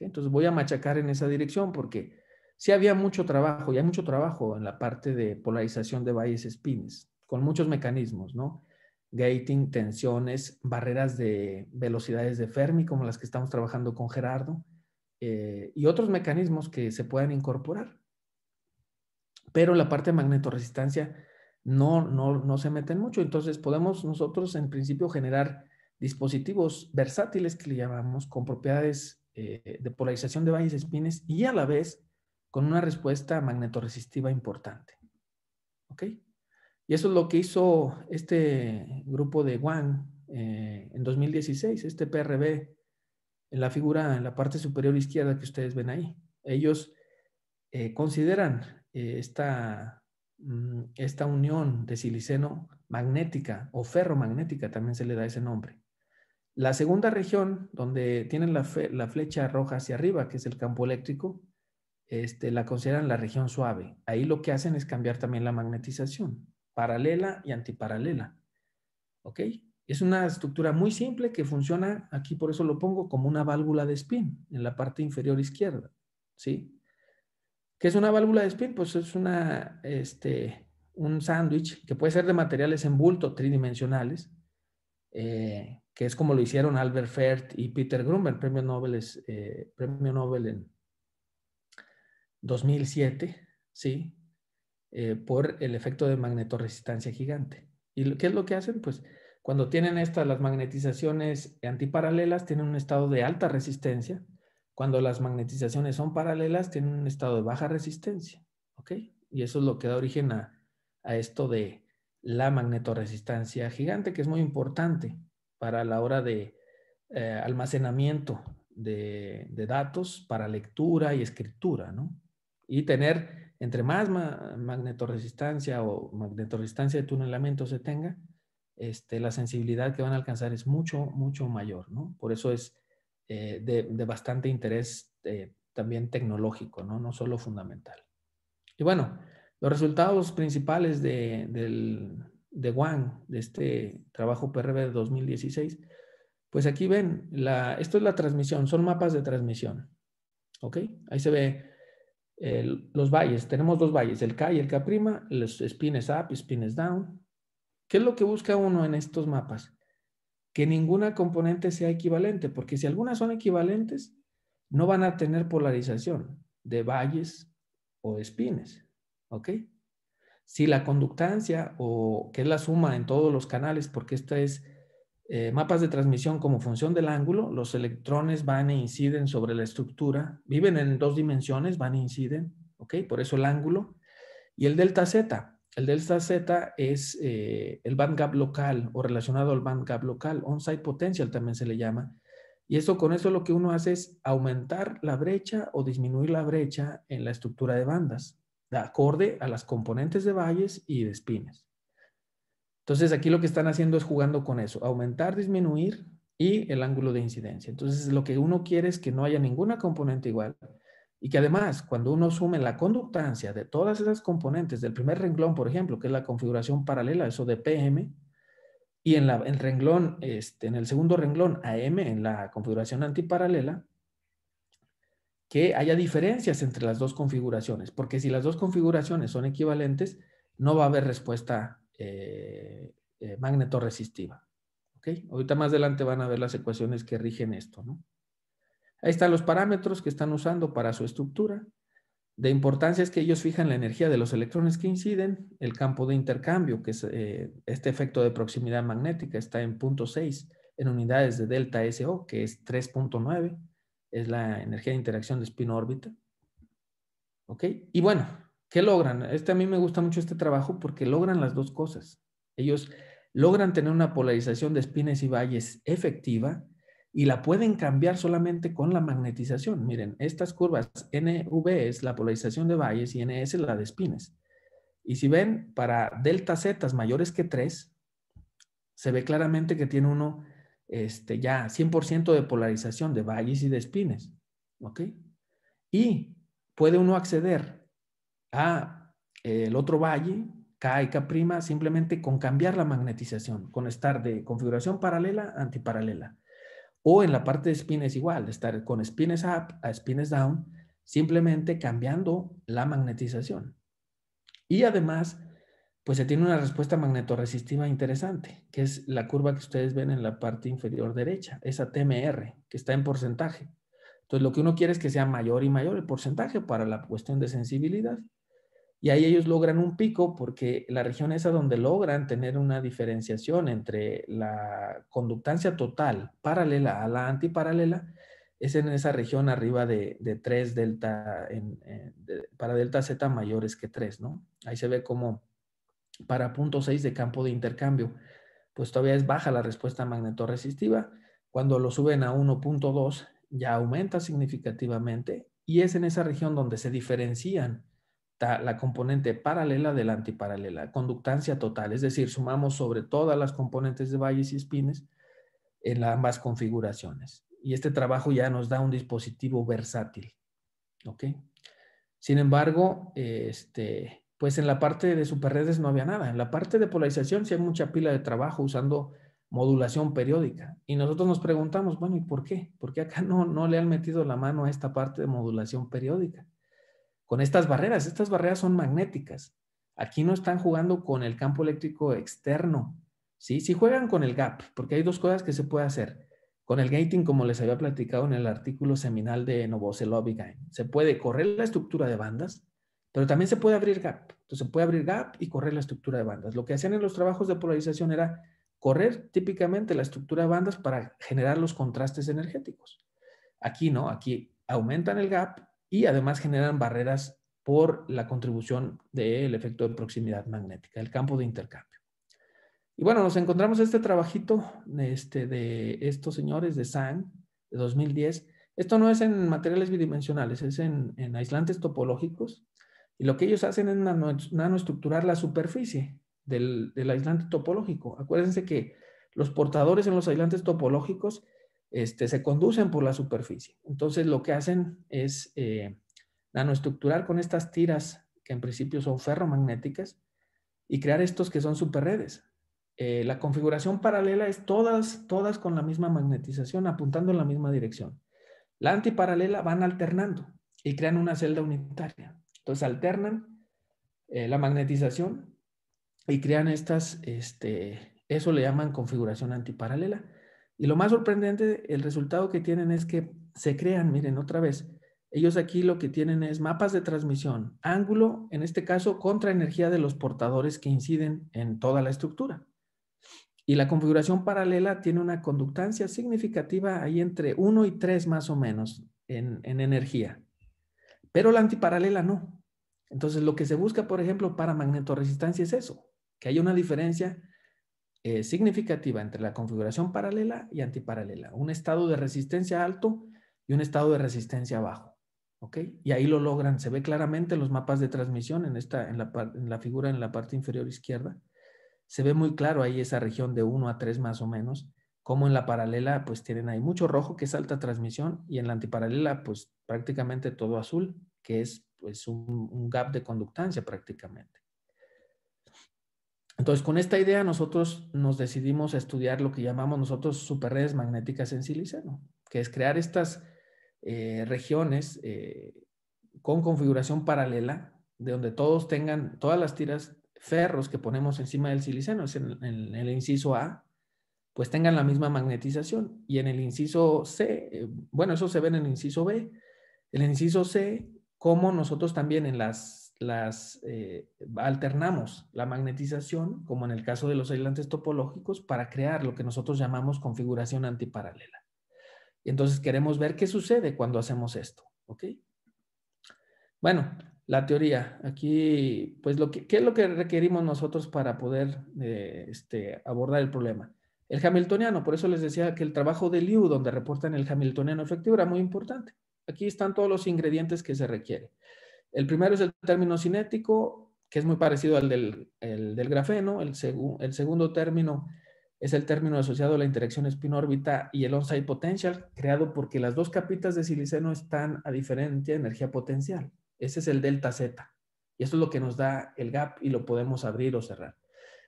Entonces voy a machacar en esa dirección porque sí había mucho trabajo, y hay mucho trabajo en la parte de polarización de valles spins, con muchos mecanismos, ¿no? Gating, tensiones, barreras de velocidades de Fermi, como las que estamos trabajando con Gerardo, eh, y otros mecanismos que se puedan incorporar. Pero la parte de magnetoresistancia no, no, no se meten mucho. Entonces podemos nosotros en principio generar dispositivos versátiles que le llamamos con propiedades eh, de polarización de valles espines y a la vez con una respuesta magnetoresistiva importante. ¿Ok? Y eso es lo que hizo este grupo de Wang eh, en 2016, este PRB en la figura, en la parte superior izquierda que ustedes ven ahí. Ellos eh, consideran eh, esta, mm, esta unión de siliceno magnética o ferromagnética, también se le da ese nombre. La segunda región, donde tienen la, flecha roja hacia arriba, que es el campo eléctrico, este, la consideran la región suave. Ahí lo que hacen es cambiar también la magnetización, paralela y antiparalela. ¿Ok? Es una estructura muy simple que funciona, aquí por eso lo pongo, como una válvula de spin en la parte inferior izquierda. ¿Sí? ¿Qué es una válvula de spin? Pues es una, este, un sándwich que puede ser de materiales en bulto tridimensionales, eh, que es como lo hicieron Albert Fert y Peter Grumber, premio Nobel, eh, premio Nobel en 2007, ¿sí? Eh, por el efecto de magnetoresistencia gigante. ¿Y qué es lo que hacen? Pues cuando tienen estas, las magnetizaciones antiparalelas tienen un estado de alta resistencia. Cuando las magnetizaciones son paralelas, tienen un estado de baja resistencia. ¿Ok? Y eso es lo que da origen a, esto de la magnetoresistencia gigante, que es muy importante para la hora de eh, almacenamiento de, datos para lectura y escritura, ¿no? Y tener, entre más magnetoresistencia o magnetoresistencia de tunelamiento se tenga, este, la sensibilidad que van a alcanzar es mucho, mucho mayor, ¿no? Por eso es eh, de, bastante interés eh, también tecnológico, ¿no? No solo fundamental. Y bueno, los resultados principales de, del, de Wang, de este trabajo PRB de 2016, pues aquí ven, esto es la transmisión, son mapas de transmisión. ¿Ok? Ahí se ve los valles, tenemos dos valles, el K y el K', los spins up y spins down, ¿Qué es lo que busca uno en estos mapas? Que ninguna componente sea equivalente, porque si algunas son equivalentes, no van a tener polarización de valles o espines, ¿ok? Si la conductancia, o que es la suma en todos los canales, porque esta es eh, mapas de transmisión como función del ángulo, los electrones van e inciden sobre la estructura, viven en dos dimensiones, van e inciden, ¿ok? Por eso el ángulo. Y el delta Z, el delta Z es eh, el band gap local o relacionado al band gap local, on-site potential también se le llama. Y eso con eso lo que uno hace es aumentar la brecha o disminuir la brecha en la estructura de bandas, de acorde a las componentes de valles y de espines. Entonces aquí lo que están haciendo es jugando con eso, aumentar, disminuir y el ángulo de incidencia. Entonces lo que uno quiere es que no haya ninguna componente igual, y que además, cuando uno sume la conductancia de todas esas componentes del primer renglón, por ejemplo, que es la configuración paralela, eso de PM, y en el renglón, este, en el segundo renglón AM, en la configuración antiparalela, que haya diferencias entre las dos configuraciones, porque si las dos configuraciones son equivalentes, no va a haber respuesta eh, eh, magnetoresistiva. Ahorita más adelante van a ver las ecuaciones que rigen esto, ¿no? Ahí están los parámetros que están usando para su estructura. De importancia es que ellos fijan la energía de los electrones que inciden, el campo de intercambio, que es eh, este efecto de proximidad magnética, está en punto 6 en unidades de delta SO, que es 3.9, es la energía de interacción de spin-órbita. ¿Ok? Y bueno, ¿qué logran? Este, a mí me gusta mucho este trabajo porque logran las dos cosas. Ellos logran tener una polarización de espines y valles efectiva y la pueden cambiar solamente con la magnetización. Miren, estas curvas NV es la polarización de valles y NS la de espines. Y si ven, para delta Z mayores que 3, se ve claramente que tiene uno este, ya 100% de polarización de valles y de espines. ¿Ok? Y puede uno acceder a eh, el otro valle, K y K', simplemente con cambiar la magnetización, con estar de configuración paralela antiparalela. O en la parte de spin es igual, estar con spines up a spines down, simplemente cambiando la magnetización. Y además, pues se tiene una respuesta magnetoresistiva interesante, que es la curva que ustedes ven en la parte inferior derecha, esa TMR, que está en porcentaje. Entonces, lo que uno quiere es que sea mayor y mayor el porcentaje para la cuestión de sensibilidad. Y ahí ellos logran un pico porque la región es a donde logran tener una diferenciación entre la conductancia total paralela a la antiparalela, es en esa región arriba de, de 3 delta, para delta Z mayores que 3, ¿no? Ahí se ve como para punto 6 de campo de intercambio, pues todavía es baja la respuesta magnetoresistiva. Cuando lo suben a 1.2 ya aumenta significativamente y es en esa región donde se diferencian la componente paralela de la antiparalela, conductancia total, es decir, sumamos sobre todas las componentes de valles y espines en ambas configuraciones. Y este trabajo ya nos da un dispositivo versátil. ¿ok? Sin embargo, este, pues en la parte de superredes no había nada. En la parte de polarización sí hay mucha pila de trabajo usando modulación periódica. Y nosotros nos preguntamos, bueno, ¿y por qué? ¿Por qué acá no, no le han metido la mano a esta parte de modulación periódica? con estas barreras. Estas barreras son magnéticas. Aquí no están jugando con el campo eléctrico externo. ¿sí? Si juegan con el gap, porque hay dos cosas que se puede hacer. Con el gating, como les había platicado en el artículo seminal de Game, se puede correr la estructura de bandas, pero también se puede abrir gap. Entonces, se puede abrir gap y correr la estructura de bandas. Lo que hacían en los trabajos de polarización era correr típicamente la estructura de bandas para generar los contrastes energéticos. Aquí no, aquí aumentan el gap y además generan barreras por la contribución del efecto de proximidad magnética, el campo de intercambio. Y bueno, nos encontramos este trabajito este, de estos señores de Sang de 2010. Esto no es en materiales bidimensionales, es en, aislantes topológicos. Y lo que ellos hacen es nanoestructurar la superficie del, del aislante topológico. Acuérdense que los portadores en los aislantes topológicos este, se conducen por la superficie. Entonces lo que hacen es eh, nanoestructurar con estas tiras que en principio son ferromagnéticas y crear estos que son superredes. Eh, la configuración paralela es todas, todas con la misma magnetización apuntando en la misma dirección. La antiparalela van alternando y crean una celda unitaria. Entonces alternan eh, la magnetización y crean estas, este, eso le llaman configuración antiparalela. Y lo más sorprendente, el resultado que tienen es que se crean, miren, otra vez, ellos aquí lo que tienen es mapas de transmisión, ángulo, en este caso, contra energía de los portadores que inciden en toda la estructura. Y la configuración paralela tiene una conductancia significativa ahí entre 1 y 3 más o menos en, energía. Pero la antiparalela no. Entonces, lo que se busca, por ejemplo, para magnetoresistencia es eso, que hay una diferencia eh, significativa entre la configuración paralela y antiparalela, un estado de resistencia alto y un estado de resistencia bajo. ¿ok? Y ahí lo logran, se ve claramente los mapas de transmisión en, esta, en, la, figura en la parte inferior izquierda. Se ve muy claro ahí esa región de 1 a 3 más o menos, como en la paralela pues tienen ahí mucho rojo que es alta transmisión y en la antiparalela pues prácticamente todo azul que es pues un gap de conductancia prácticamente. Entonces, con esta idea nosotros nos decidimos a estudiar lo que llamamos nosotros superredes magnéticas en siliceno, que es crear estas eh, regiones eh, con configuración paralela, de donde todos tengan, todas las tiras ferros que ponemos encima del siliceno, es en, el inciso A, pues tengan la misma magnetización. Y en el inciso C, eh, bueno, eso se ve en el inciso B, el inciso C, como nosotros también en las las eh, alternamos la magnetización, como en el caso de los aislantes topológicos, para crear lo que nosotros llamamos configuración antiparalela. Entonces queremos ver qué sucede cuando hacemos esto, Bueno, la teoría. Aquí, pues, lo ¿qué es lo que requerimos nosotros para poder eh, este, abordar el problema? El hamiltoniano, por eso les decía que el trabajo de Liu, donde reportan el hamiltoniano efectivo, era muy importante. Aquí están todos los ingredientes que se requieren. El primero es el término cinético, que es muy parecido al del, del grafeno. El, segundo término es el término asociado a la interacción spin-órbita y el on-site potential, creado porque las dos capitas de siliceno están a diferente energía potencial. Ese es el delta Z. Y esto es lo que nos da el gap y lo podemos abrir o cerrar.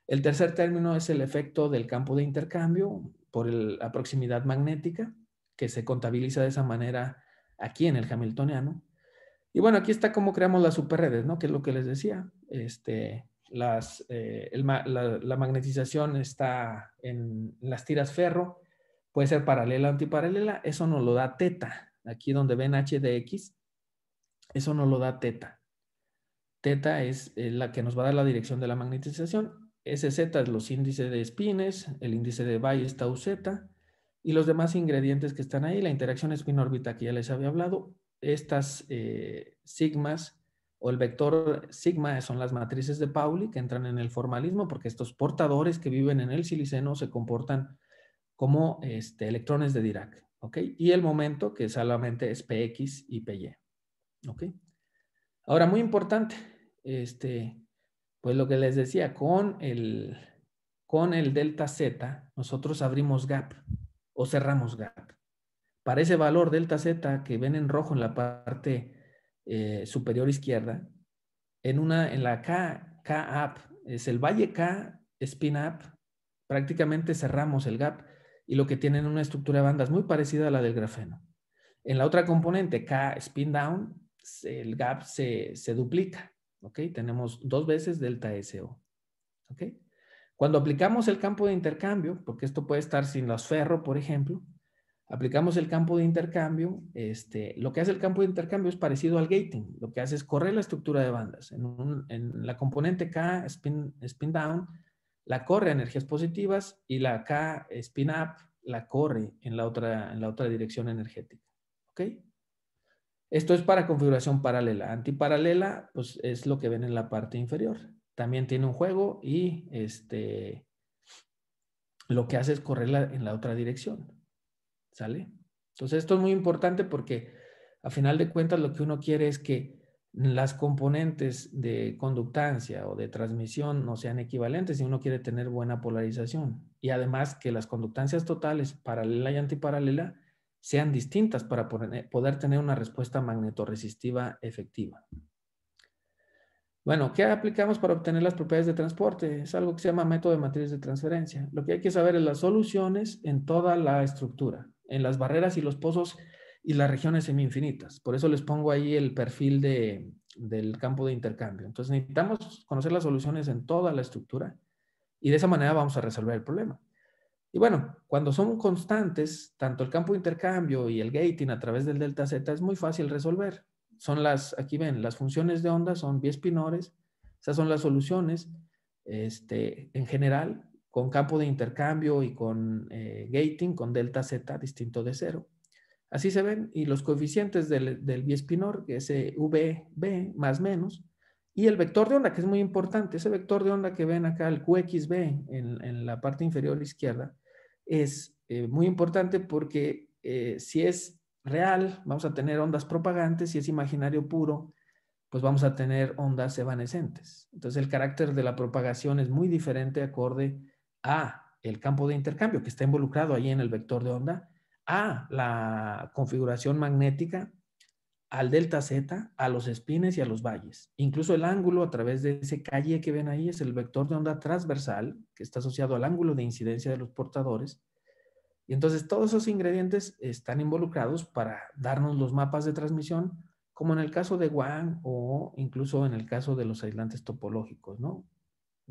El tercer término es el efecto del campo de intercambio por la proximidad magnética, que se contabiliza de esa manera aquí en el hamiltoniano. Y bueno, aquí está cómo creamos las superredes, ¿no? Que es lo que les decía. Este, las, eh, la, magnetización está en las tiras ferro, puede ser paralela o antiparalela, eso nos lo da teta. Aquí donde ven HDX, eso nos lo da teta. Teta es eh, la que nos va a dar la dirección de la magnetización. SZ es los índices de espines, el índice de Bay está UZ, y los demás ingredientes que están ahí, la interacción spin órbita que ya les había hablado, estas eh, sigmas o el vector sigma son las matrices de Pauli que entran en el formalismo porque estos portadores que viven en el siliceno se comportan como este, electrones de Dirac. ¿okay? Y el momento que solamente es Px y Py. ¿okay? Ahora, muy importante, este, pues lo que les decía, con el, con el delta Z nosotros abrimos gap o cerramos gap para ese valor delta Z que ven en rojo en la parte eh, superior izquierda, en, una, en la K, K up, es el valle K spin up, prácticamente cerramos el gap y lo que tienen una estructura de bandas muy parecida a la del grafeno. En la otra componente, K spin down, el gap se, duplica, ¿ok? Tenemos dos veces delta SO, Cuando aplicamos el campo de intercambio, porque esto puede estar sin los ferro, por ejemplo, aplicamos el campo de intercambio. Este, lo que hace el campo de intercambio es parecido al gating. Lo que hace es correr la estructura de bandas. En, la componente K, spin, spin down, la corre a energías positivas y la K, spin up, la corre en la otra, en la otra dirección energética. ¿Ok? Esto es para configuración paralela. Antiparalela, pues es lo que ven en la parte inferior. También tiene un juego y este, lo que hace es correrla en la otra dirección. ¿Sale? Entonces esto es muy importante porque a final de cuentas lo que uno quiere es que las componentes de conductancia o de transmisión no sean equivalentes y uno quiere tener buena polarización. Y además que las conductancias totales, paralela y antiparalela, sean distintas para poder tener una respuesta magnetoresistiva efectiva. Bueno, ¿qué aplicamos para obtener las propiedades de transporte? Es algo que se llama método de matriz de transferencia. Lo que hay que saber es las soluciones en toda la estructura en las barreras y los pozos y las regiones semi-infinitas. Por eso les pongo ahí el perfil del campo de intercambio. Entonces necesitamos conocer las soluciones en toda la estructura y de esa manera vamos a resolver el problema. Y bueno, cuando son constantes, tanto el campo de intercambio y el gating a través del delta z es muy fácil resolver. Son las, aquí ven, las funciones de onda son biespinores, esas son las soluciones este, en general, con campo de intercambio y con eh, gating, con delta z distinto de cero. Así se ven y los coeficientes del, biespinor, que es eh, VB más menos, y el vector de onda, que es muy importante. Ese vector de onda que ven acá, el QXB, en, en la parte inferior izquierda, es eh, muy importante porque si es real, vamos a tener ondas propagantes, si es imaginario puro, pues vamos a tener ondas evanescentes. Entonces el carácter de la propagación es muy diferente acorde a el campo de intercambio que está involucrado ahí en el vector de onda, a la configuración magnética, al delta Z, a los espines y a los valles. Incluso el ángulo a través de ese calle que ven ahí es el vector de onda transversal que está asociado al ángulo de incidencia de los portadores. Y entonces todos esos ingredientes están involucrados para darnos los mapas de transmisión, como en el caso de Wang o incluso en el caso de los aislantes topológicos, ¿no?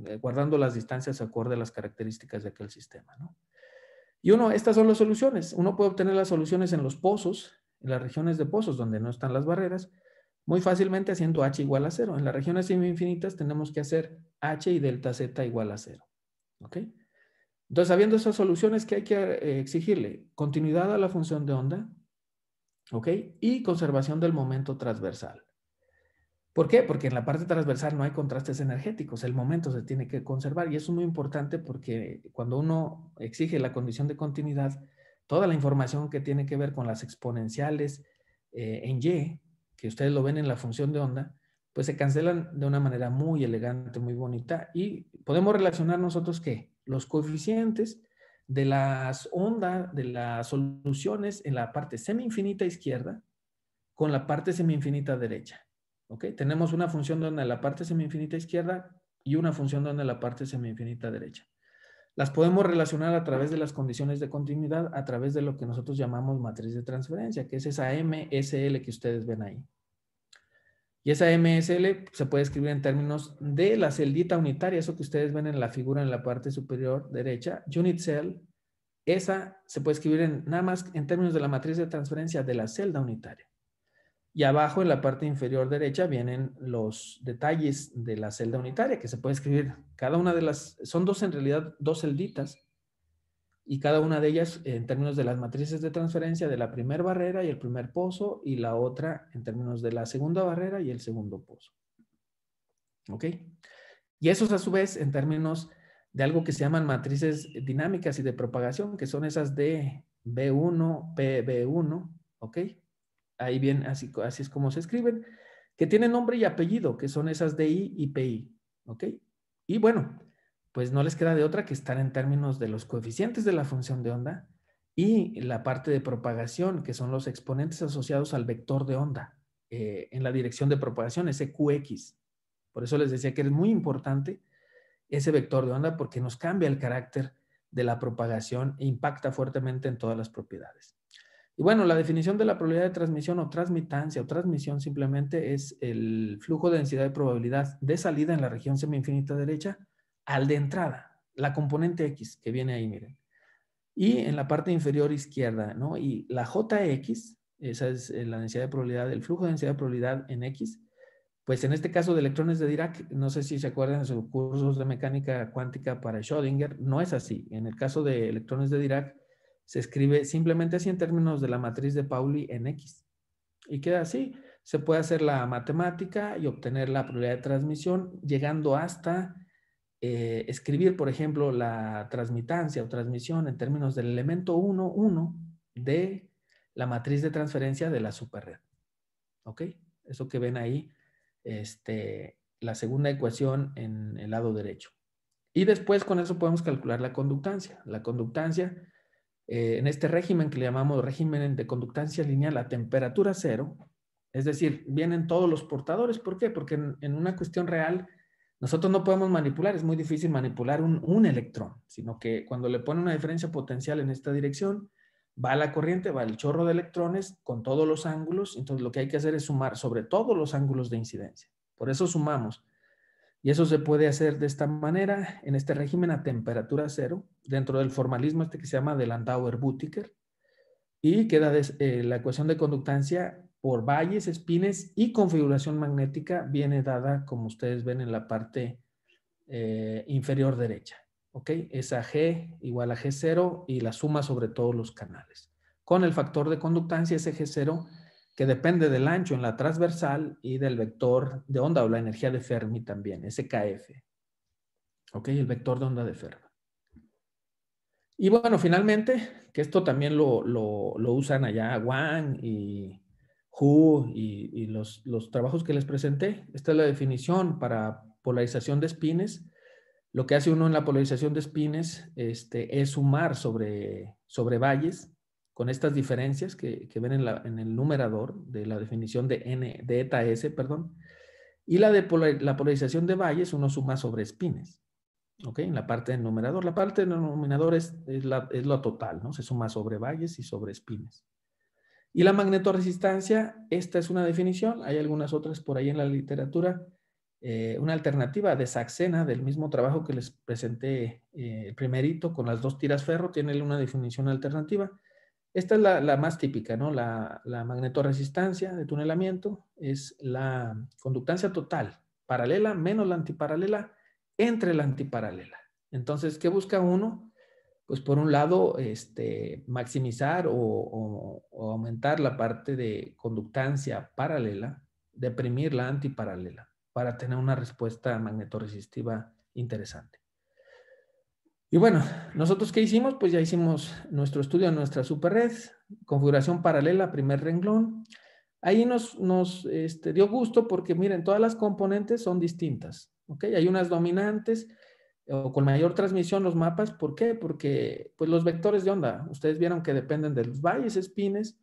Eh, guardando las distancias acorde a las características de aquel sistema. ¿no? Y uno, estas son las soluciones. Uno puede obtener las soluciones en los pozos, en las regiones de pozos donde no están las barreras, muy fácilmente haciendo h igual a cero. En las regiones infinitas tenemos que hacer h y delta z igual a cero. Entonces, habiendo esas soluciones, ¿qué hay que eh, exigirle? Continuidad a la función de onda, Y conservación del momento transversal. ¿Por qué? Porque en la parte transversal no hay contrastes energéticos, el momento se tiene que conservar y eso es muy importante porque cuando uno exige la condición de continuidad, toda la información que tiene que ver con las exponenciales eh, en Y, que ustedes lo ven en la función de onda, pues se cancelan de una manera muy elegante, muy bonita y podemos relacionar nosotros ¿qué? los coeficientes de las ondas, de las soluciones en la parte semi-infinita izquierda con la parte semi-infinita derecha. Tenemos una función donde la parte semi-infinita izquierda y una función donde la parte semi-infinita derecha. Las podemos relacionar a través de las condiciones de continuidad, a través de lo que nosotros llamamos matriz de transferencia, que es esa MSL que ustedes ven ahí. Y esa MSL se puede escribir en términos de la celdita unitaria, eso que ustedes ven en la figura en la parte superior derecha, unit cell. Esa se puede escribir en, nada más en términos de la matriz de transferencia de la celda unitaria. Y abajo en la parte inferior derecha vienen los detalles de la celda unitaria que se puede escribir. Cada una de las, son dos en realidad, dos celditas. Y cada una de ellas en términos de las matrices de transferencia de la primera barrera y el primer pozo y la otra en términos de la segunda barrera y el segundo pozo. ¿Ok? Y esos a su vez en términos de algo que se llaman matrices dinámicas y de propagación, que son esas de B1, PB1, ¿ok? ahí bien, así, es como se escriben, que tienen nombre y apellido, que son esas DI y PI, ¿ok? Y bueno, pues no les queda de otra que estar en términos de los coeficientes de la función de onda y la parte de propagación, que son los exponentes asociados al vector de onda eh, en la dirección de propagación, ese QX. Por eso les decía que es muy importante ese vector de onda porque nos cambia el carácter de la propagación e impacta fuertemente en todas las propiedades. Y bueno, la definición de la probabilidad de transmisión o transmitancia o transmisión simplemente es el flujo de densidad de probabilidad de salida en la región semi-infinita derecha al de entrada, la componente X que viene ahí, miren. Y en la parte inferior izquierda, ¿no? Y la JX, esa es eh, la densidad de probabilidad, el flujo de densidad de probabilidad en X, pues en este caso de electrones de Dirac, no sé si se acuerdan de sus cursos de mecánica cuántica para Schrödinger, no es así. En el caso de electrones de Dirac, se escribe simplemente así en términos de la matriz de Pauli en X. Y queda así. Se puede hacer la matemática y obtener la probabilidad de transmisión llegando hasta eh, escribir, por ejemplo, la transmitancia o transmisión en términos del elemento 1, 1 de la matriz de transferencia de la superred. ¿Ok? Eso que ven ahí, este, la segunda ecuación en el lado derecho. Y después con eso podemos calcular la conductancia. La conductancia eh, en este régimen que le llamamos régimen de conductancia lineal a temperatura cero, es decir, vienen todos los portadores. ¿Por qué? Porque en, una cuestión real nosotros no podemos manipular, es muy difícil manipular un, electrón, sino que cuando le ponen una diferencia potencial en esta dirección, va la corriente, va el chorro de electrones con todos los ángulos, entonces lo que hay que hacer es sumar sobre todos los ángulos de incidencia. Por eso sumamos y eso se puede hacer de esta manera, en este régimen a temperatura cero, dentro del formalismo este que se llama de Landauer-Butiker, y queda eh, la ecuación de conductancia por valles, espines y configuración magnética viene dada, como ustedes ven, en la parte eh, inferior derecha. ¿Ok? Esa G igual a G0 y la suma sobre todos los canales. Con el factor de conductancia, ese G0 que depende del ancho en la transversal y del vector de onda o la energía de Fermi también, SKF. ¿Ok? El vector de onda de Fermi. Y bueno, finalmente, que esto también lo, lo, usan allá Wang y Hu y, los, trabajos que les presenté. Esta es la definición para polarización de espines. Lo que hace uno en la polarización de espines este, es sumar sobre, sobre valles con estas diferencias que, ven en, el numerador de la definición de, N, de eta S, perdón, y la, de la polarización de valles, uno suma sobre espines, ¿ok? En la parte del numerador. La parte del denominador es, lo total, ¿no? Se suma sobre valles y sobre espines. Y la magnetoresistencia, esta es una definición, hay algunas otras por ahí en la literatura, eh, una alternativa de Saxena, del mismo trabajo que les presenté eh, primerito, con las dos tiras ferro, tiene una definición alternativa, esta es la, más típica, ¿no? La, la, de tunelamiento es la conductancia total, paralela menos la antiparalela, entre la antiparalela. Entonces, ¿qué busca uno? Pues por un lado, este, maximizar o, aumentar la parte de conductancia paralela, deprimir la antiparalela para tener una respuesta magnetoresistiva interesante. Y bueno, nosotros qué hicimos? Pues ya hicimos nuestro estudio en nuestra superred, configuración paralela, primer renglón. Ahí nos, nos este, dio gusto porque miren, todas las componentes son distintas. Hay unas dominantes eh, o con mayor transmisión los mapas. ¿Por qué? Porque pues, los vectores de onda, ustedes vieron que dependen de los valles espines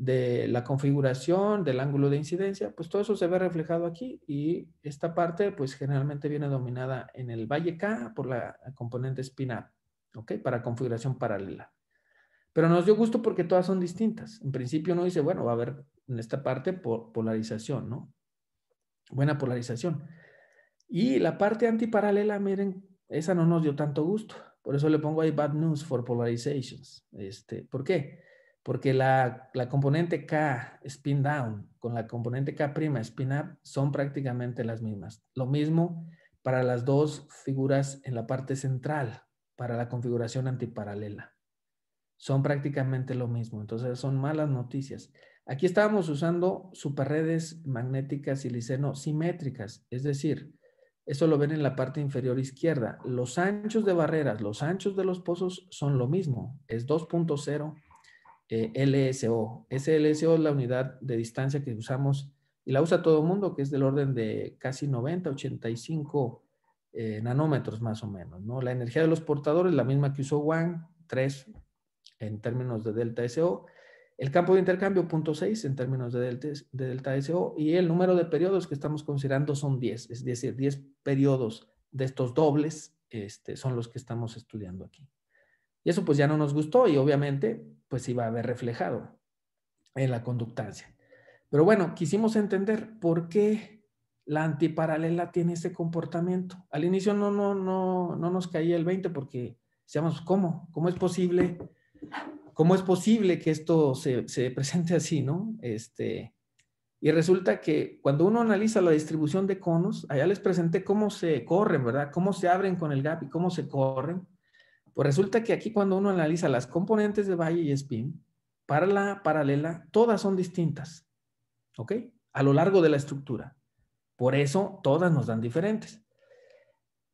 de la configuración, del ángulo de incidencia, pues todo eso se ve reflejado aquí y esta parte pues generalmente viene dominada en el valle K por la componente spin up, ¿ok? Para configuración paralela. Pero nos dio gusto porque todas son distintas. En principio no dice, bueno, va a haber en esta parte por polarización, ¿no? Buena polarización. Y la parte antiparalela, miren, esa no nos dio tanto gusto. Por eso le pongo ahí bad news for polarizations. Este, ¿Por qué? porque la, componente K spin down con la componente K' prima spin up son prácticamente las mismas. Lo mismo para las dos figuras en la parte central, para la configuración antiparalela. Son prácticamente lo mismo, entonces son malas noticias. Aquí estábamos usando superredes magnéticas y liceno simétricas, es decir, eso lo ven en la parte inferior izquierda. Los anchos de barreras, los anchos de los pozos son lo mismo, es 2.0 eh, ese LSO. SLSO es la unidad de distancia que usamos y la usa todo el mundo, que es del orden de casi 90, 85 eh, nanómetros más o menos. ¿no? La energía de los portadores, la misma que usó Wang, 3 en términos de delta SO. El campo de intercambio, 0.6 en términos de delta, delta SO. Y el número de periodos que estamos considerando son 10, es decir, 10 periodos de estos dobles este, son los que estamos estudiando aquí. Y eso pues ya no nos gustó y obviamente pues iba a ver reflejado en la conductancia. Pero bueno, quisimos entender por qué la antiparalela tiene ese comportamiento. Al inicio no, no, no, no nos caía el 20 porque decíamos, ¿cómo? ¿Cómo es posible? ¿Cómo es posible que esto se, presente así, no? Este, y resulta que cuando uno analiza la distribución de conos, allá les presenté cómo se corren, ¿verdad? Cómo se abren con el gap y cómo se corren. Pues resulta que aquí cuando uno analiza las componentes de valle y spin, para la paralela, todas son distintas, ¿ok? A lo largo de la estructura. Por eso todas nos dan diferentes.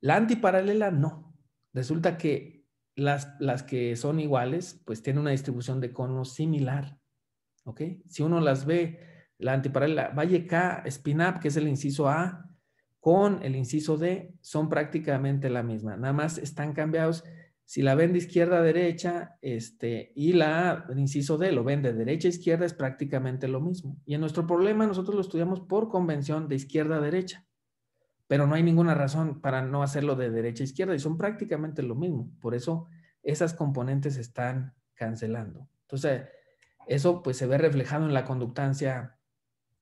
La antiparalela no. Resulta que las, que son iguales, pues tienen una distribución de conos similar, ¿ok? Si uno las ve, la antiparalela, valle K, spin up, que es el inciso A, con el inciso D, son prácticamente la misma. Nada más están cambiados si la ven de izquierda a derecha, este, y la inciso D lo ven de derecha a izquierda, es prácticamente lo mismo. Y en nuestro problema nosotros lo estudiamos por convención de izquierda a derecha, pero no hay ninguna razón para no hacerlo de derecha a izquierda y son prácticamente lo mismo. Por eso esas componentes están cancelando. Entonces, eso pues se ve reflejado en la conductancia,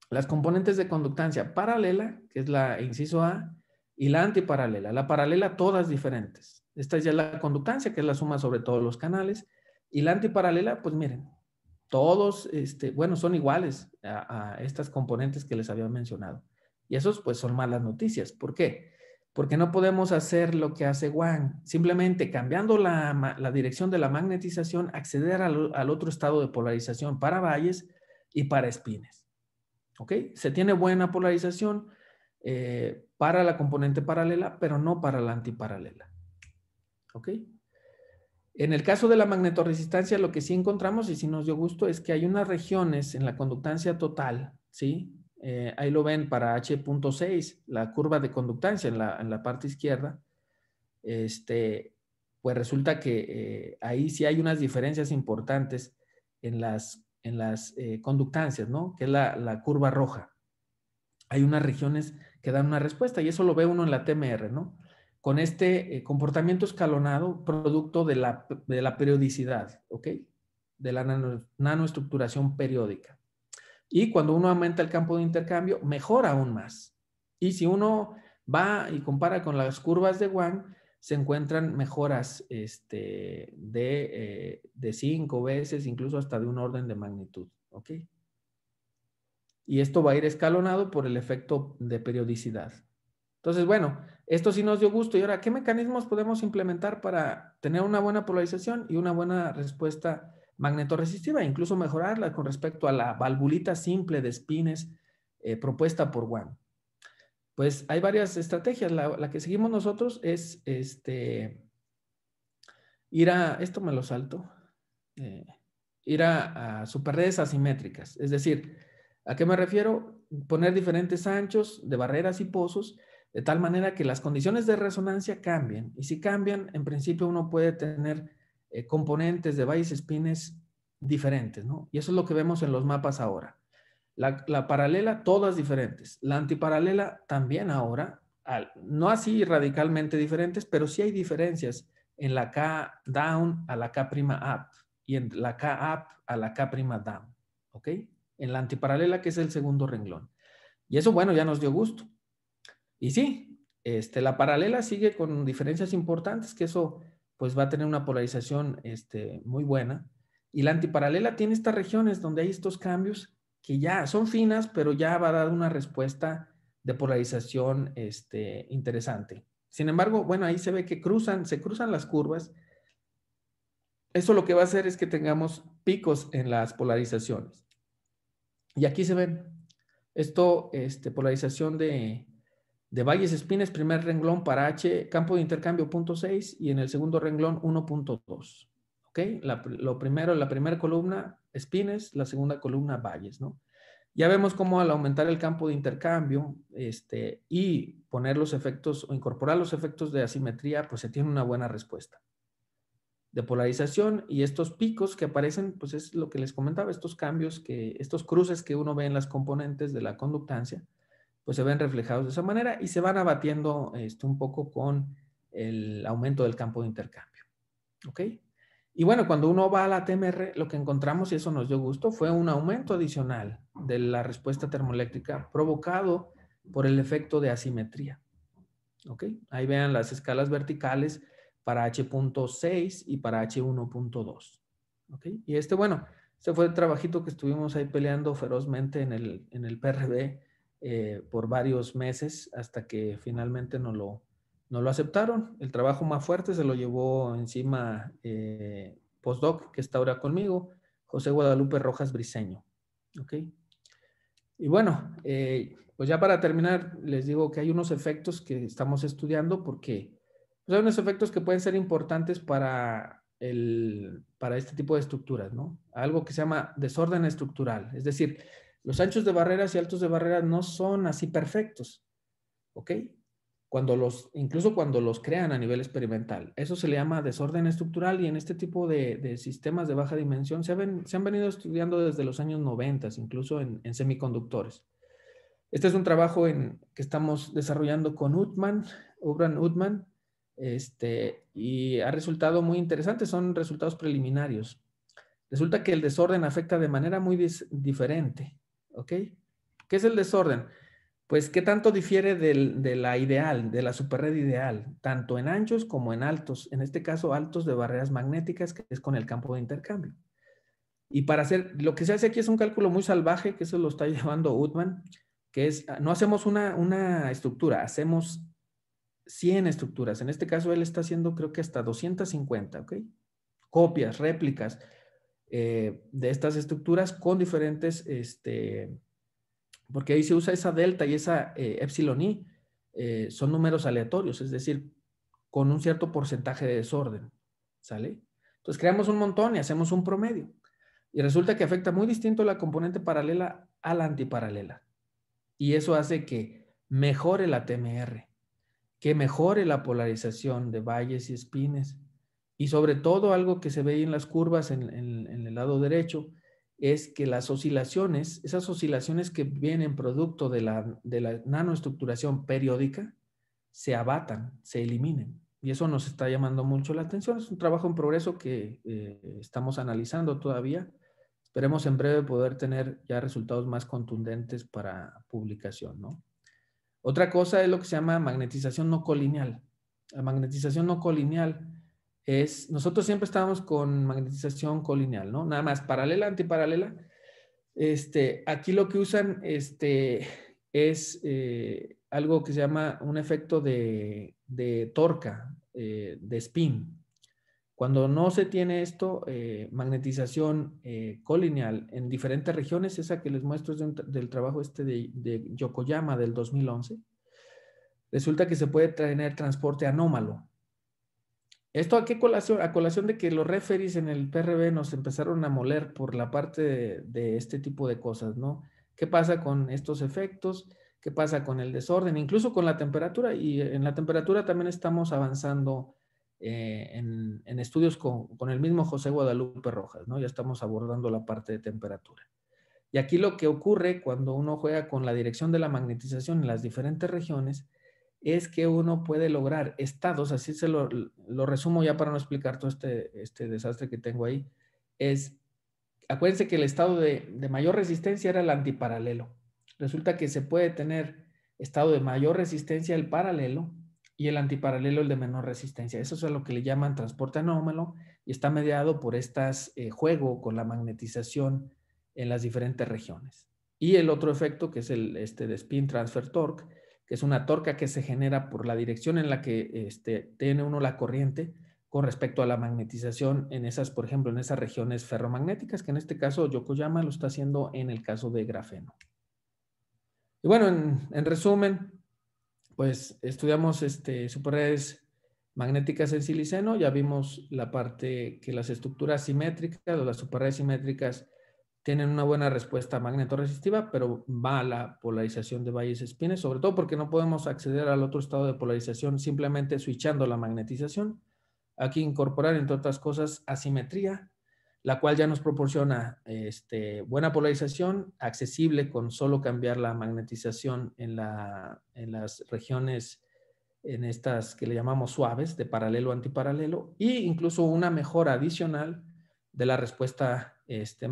las componentes de conductancia paralela, que es la inciso A, y la antiparalela. La paralela todas diferentes. Esta ya la conductancia, que es la suma sobre todos los canales. Y la antiparalela, pues miren, todos, este, bueno, son iguales a, estas componentes que les había mencionado. Y esos, pues, son malas noticias. ¿Por qué? Porque no podemos hacer lo que hace Wang, simplemente cambiando la, dirección de la magnetización, acceder al, otro estado de polarización para valles y para espines. ¿Ok? Se tiene buena polarización eh, para la componente paralela, pero no para la antiparalela. ¿Ok? En el caso de la magnetoresistencia lo que sí encontramos y sí nos dio gusto es que hay unas regiones en la conductancia total, ¿sí? Eh, ahí lo ven para H.6, la curva de conductancia en la, parte izquierda. Este, pues resulta que eh, ahí sí hay unas diferencias importantes en las, en las eh, conductancias, ¿no? Que es la, la curva roja. Hay unas regiones que dan una respuesta y eso lo ve uno en la TMR, ¿no? con este eh, comportamiento escalonado producto de la, periodicidad, ¿ok? De la nanoestructuración periódica. Y cuando uno aumenta el campo de intercambio, mejora aún más. Y si uno va y compara con las curvas de Wang, se encuentran mejoras este, de, eh, de, cinco veces, incluso hasta de un orden de magnitud. ¿ok? Y esto va a ir escalonado por el efecto de periodicidad. Entonces, bueno, esto sí nos dio gusto. Y ahora, ¿qué mecanismos podemos implementar para tener una buena polarización y una buena respuesta magnetoresistiva Incluso mejorarla con respecto a la valvulita simple de espines eh, propuesta por WAN? Pues hay varias estrategias. La, que seguimos nosotros es este, ir a, esto me lo salto, eh, ir a, a superredes asimétricas. Es decir, ¿a qué me refiero? Poner diferentes anchos de barreras y pozos de tal manera que las condiciones de resonancia cambian. Y si cambian, en principio uno puede tener eh, componentes de valles espines diferentes, ¿no? Y eso es lo que vemos en los mapas ahora. La, paralela, todas diferentes. La antiparalela también ahora, no así radicalmente diferentes, pero sí hay diferencias en la K down a la K prima up y en la K up a la K prima down, ¿ok? En la antiparalela que es el segundo renglón. Y eso, bueno, ya nos dio gusto. Y sí, este, la paralela sigue con diferencias importantes, que eso pues va a tener una polarización este, muy buena. Y la antiparalela tiene estas regiones donde hay estos cambios que ya son finas, pero ya va a dar una respuesta de polarización este, interesante. Sin embargo, bueno, ahí se ve que cruzan, se cruzan las curvas. Eso lo que va a hacer es que tengamos picos en las polarizaciones. Y aquí se ven, esto, este, polarización de de Valles Espines, primer renglón para H, campo de intercambio 0.6 y en el segundo renglón 1.2. ¿Ok? La, lo primero, la primera columna, Espines, la segunda columna, Valles, ¿no? Ya vemos cómo al aumentar el campo de intercambio este, y poner los efectos o incorporar los efectos de asimetría, pues se tiene una buena respuesta de polarización y estos picos que aparecen, pues es lo que les comentaba, estos cambios, que estos cruces que uno ve en las componentes de la conductancia, pues se ven reflejados de esa manera y se van abatiendo este, un poco con el aumento del campo de intercambio. ¿Ok? Y bueno, cuando uno va a la TMR, lo que encontramos, y eso nos dio gusto, fue un aumento adicional de la respuesta termoeléctrica provocado por el efecto de asimetría. ¿Ok? Ahí vean las escalas verticales para H.6 y para H1.2. ¿Ok? Y este, bueno, este fue el trabajito que estuvimos ahí peleando ferozmente en el, en el PRB eh, por varios meses hasta que finalmente no lo, no lo aceptaron. El trabajo más fuerte se lo llevó encima eh, postdoc, que está ahora conmigo, José Guadalupe Rojas Briseño. ¿Okay? Y bueno, eh, pues ya para terminar, les digo que hay unos efectos que estamos estudiando porque pues, hay unos efectos que pueden ser importantes para, el, para este tipo de estructuras, ¿no? Algo que se llama desorden estructural, es decir, los anchos de barreras y altos de barreras no son así perfectos, ¿ok? Cuando los, incluso cuando los crean a nivel experimental. Eso se le llama desorden estructural y en este tipo de, sistemas de baja dimensión se, se, han venido estudiando desde los años 90, incluso en, semiconductores. Este es un trabajo en, que estamos desarrollando con Utman, Ubran Utman, este, y ha resultado muy interesante, son resultados preliminarios. Resulta que el desorden afecta de manera muy diferente ¿Ok? ¿Qué es el desorden? Pues, ¿qué tanto difiere del, de la ideal, de la superred ideal? Tanto en anchos como en altos. En este caso, altos de barreras magnéticas, que es con el campo de intercambio. Y para hacer, lo que se hace aquí es un cálculo muy salvaje, que eso lo está llevando Utman, que es, no hacemos una, una estructura, hacemos 100 estructuras. En este caso, él está haciendo creo que hasta 250, ¿ok? Copias, réplicas, eh, de estas estructuras con diferentes, este, porque ahí se usa esa delta y esa eh, epsilon i, eh, son números aleatorios, es decir, con un cierto porcentaje de desorden, ¿sale? Entonces creamos un montón y hacemos un promedio. Y resulta que afecta muy distinto la componente paralela a la antiparalela. Y eso hace que mejore la TMR, que mejore la polarización de valles y espines, y sobre todo algo que se ve en las curvas en, el lado derecho es que las oscilaciones, esas oscilaciones que vienen producto de la, de la nanoestructuración periódica, se abatan, se eliminen. Y eso nos está llamando mucho la atención. Es un trabajo en progreso que eh, estamos analizando todavía. Esperemos en breve poder tener ya resultados más contundentes para publicación. ¿no? Otra cosa es lo que se llama magnetización no colineal. La magnetización no colineal es, nosotros siempre estábamos con magnetización colineal, ¿no? Nada más paralela, antiparalela. Este, aquí lo que usan este, es eh, algo que se llama un efecto de, torca, eh, de spin. Cuando no se tiene esto, eh, magnetización colineal en diferentes regiones, esa que les muestro es del trabajo este de Yokoyama del 2011, resulta que se puede tener transporte anómalo. ¿Esto a colación? A colación de que los referees en el PRB nos empezaron a moler por la parte de, este tipo de cosas, ¿no? ¿Qué pasa con estos efectos? ¿Qué pasa con el desorden? Incluso con la temperatura. Y en la temperatura también estamos avanzando eh, en, estudios con, con, el mismo José Guadalupe Rojas, ¿no? Ya estamos abordando la parte de temperatura. Y aquí lo que ocurre cuando uno juega con la dirección de la magnetización en las diferentes regiones es que uno puede lograr estados, así se lo, resumo ya para no explicar todo este, este, desastre que tengo ahí, es, acuérdense que el estado de, mayor resistencia era el antiparalelo. Resulta que se puede tener estado de mayor resistencia el paralelo y el antiparalelo el de menor resistencia. Eso es lo que le llaman transporte anómalo y está mediado por estas eh, juego con la magnetización en las diferentes regiones. Y el otro efecto que es el este de spin transfer torque que es una torca que se genera por la dirección en la que este, tiene uno la corriente con respecto a la magnetización en esas, por ejemplo, en esas regiones ferromagnéticas, que en este caso Yokoyama lo está haciendo en el caso de grafeno. Y bueno, en, resumen, pues estudiamos este, superredes magnéticas en siliceno, ya vimos la parte que las estructuras simétricas o las superredes simétricas tienen una buena respuesta magnetoresistiva, pero va a la polarización de valles espines, sobre todo porque no podemos acceder al otro estado de polarización simplemente switchando la magnetización. Aquí incorporar, entre otras cosas, asimetría, la cual ya nos proporciona este, buena polarización, accesible con solo cambiar la magnetización en, en las regiones, en estas que le llamamos suaves, de paralelo-antiparalelo, e incluso una mejora adicional de la respuesta este,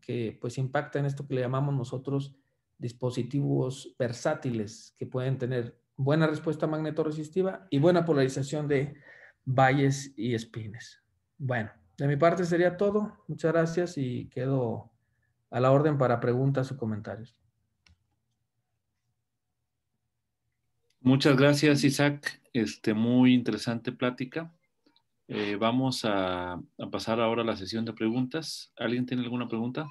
que pues impacta en esto que le llamamos nosotros dispositivos versátiles que pueden tener buena respuesta magnetoresistiva y buena polarización de valles y espines. Bueno, de mi parte sería todo. Muchas gracias y quedo a la orden para preguntas o comentarios. Muchas gracias, Isaac. Este, muy interesante plática. Eh, vamos a, pasar ahora a la sesión de preguntas. ¿Alguien tiene alguna pregunta?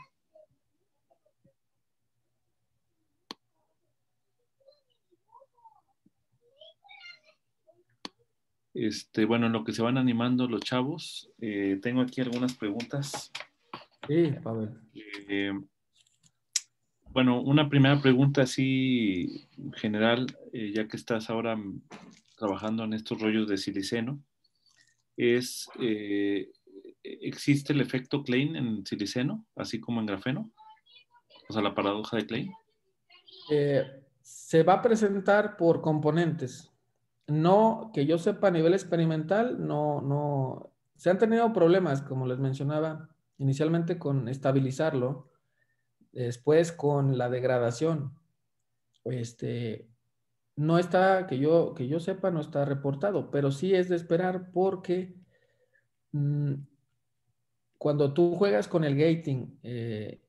Este, bueno, en lo que se van animando los chavos, eh, tengo aquí algunas preguntas. Sí, eh, bueno, una primera pregunta así general, ya que estás ahora trabajando en estos rollos de siliceno es, eh, ¿existe el efecto Klein en siliceno, así como en grafeno? O sea, la paradoja de Klein. Eh, se va a presentar por componentes. No, que yo sepa a nivel experimental, no, no. Se han tenido problemas, como les mencionaba, inicialmente con estabilizarlo, después con la degradación. Este, no está, que yo, que yo sepa, no está reportado, pero sí es de esperar porque mm, cuando tú juegas con el gating eh,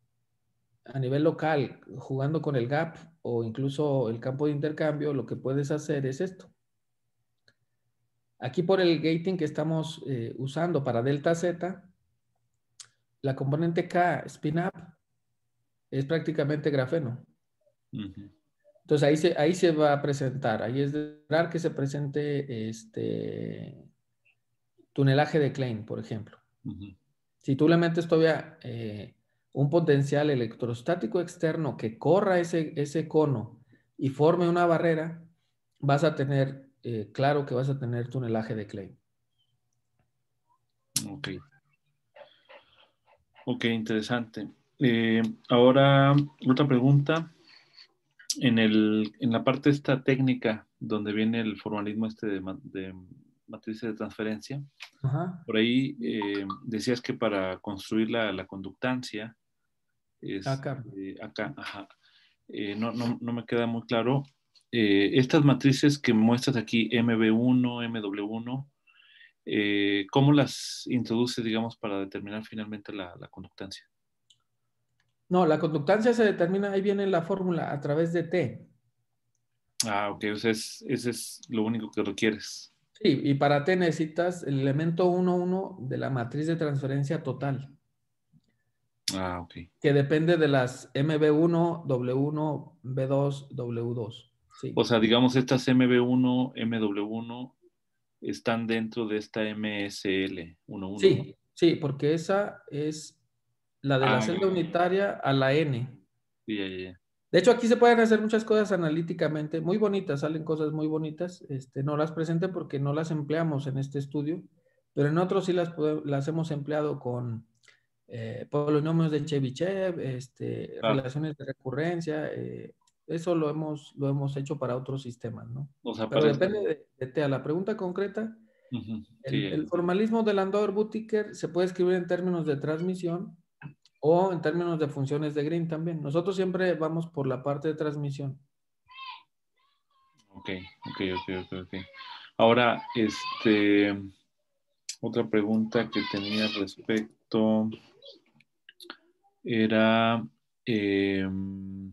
a nivel local, jugando con el gap o incluso el campo de intercambio, lo que puedes hacer es esto. Aquí por el gating que estamos eh, usando para delta z, la componente K, spin up, es prácticamente grafeno. Ajá. Entonces ahí se, ahí se va a presentar, ahí es de esperar que se presente este tunelaje de Klein, por ejemplo. Si tú le metes todavía eh, un potencial electrostático externo que corra ese, cono y forme una barrera, vas a tener, eh, claro que vas a tener tunelaje de Klein. Ok. Ok, interesante. Eh, ahora, otra pregunta en, el, en la parte esta técnica, donde viene el formalismo este de, matrices de transferencia, por ahí eh, decías que para construir la, conductancia, es, ah, eh, acá, eh, no, no, me queda muy claro, estas matrices que muestras aquí, MB1, MW1, ¿cómo las introduces, digamos, para determinar finalmente la conductancia? No, la conductancia se determina, ahí viene la fórmula, a través de T. Ah, ok, o es, ese es lo único que requieres. Sí, y para T necesitas el elemento 1,1 de la matriz de transferencia total. Ah, ok. Que depende de las MB1, W1, B2, W2. Sí. O sea, digamos, estas MB1, MW1 están dentro de esta MSL 1, Sí, sí, porque esa es la de la ah, celda unitaria a la n. De hecho, aquí se pueden hacer muchas cosas analíticamente, muy bonitas, salen cosas muy bonitas. Este, no las presente porque no las empleamos en este estudio, pero en otros sí las, hemos empleado con eh, polinomios de chebyshev este, relaciones de recurrencia. Eh, eso lo hemos, lo hemos hecho para otros sistemas, ¿no? pero depende este de, La pregunta concreta, el, formalismo del andor butiker se puede escribir en términos de transmisión o en términos de funciones de Green también. Nosotros siempre vamos por la parte de transmisión. Ok, ok, ok, ok. okay. Ahora, este, otra pregunta que tenía respecto era, em,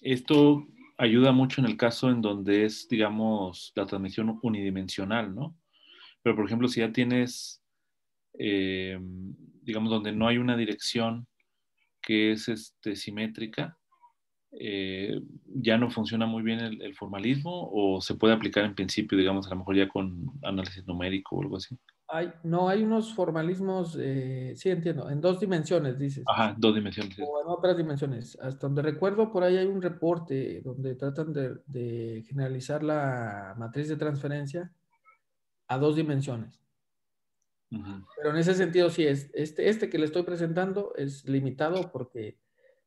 esto ayuda mucho en el caso en donde es, digamos, la transmisión unidimensional, ¿no? Pero, por ejemplo, si ya tienes eh, digamos, donde no hay una dirección que es este, simétrica, eh, ya no funciona muy bien el, formalismo o se puede aplicar en principio, digamos, a lo mejor ya con análisis numérico o algo así? no, hay unos formalismos, eh, sí entiendo, en dos dimensiones, dices. Ajá, dos dimensiones. O en otras dimensiones. Hasta donde recuerdo, por ahí hay un reporte donde tratan de, de generalizar la matriz de transferencia a dos dimensiones. Pero en ese sentido, sí, es, este, este, que le estoy presentando es limitado porque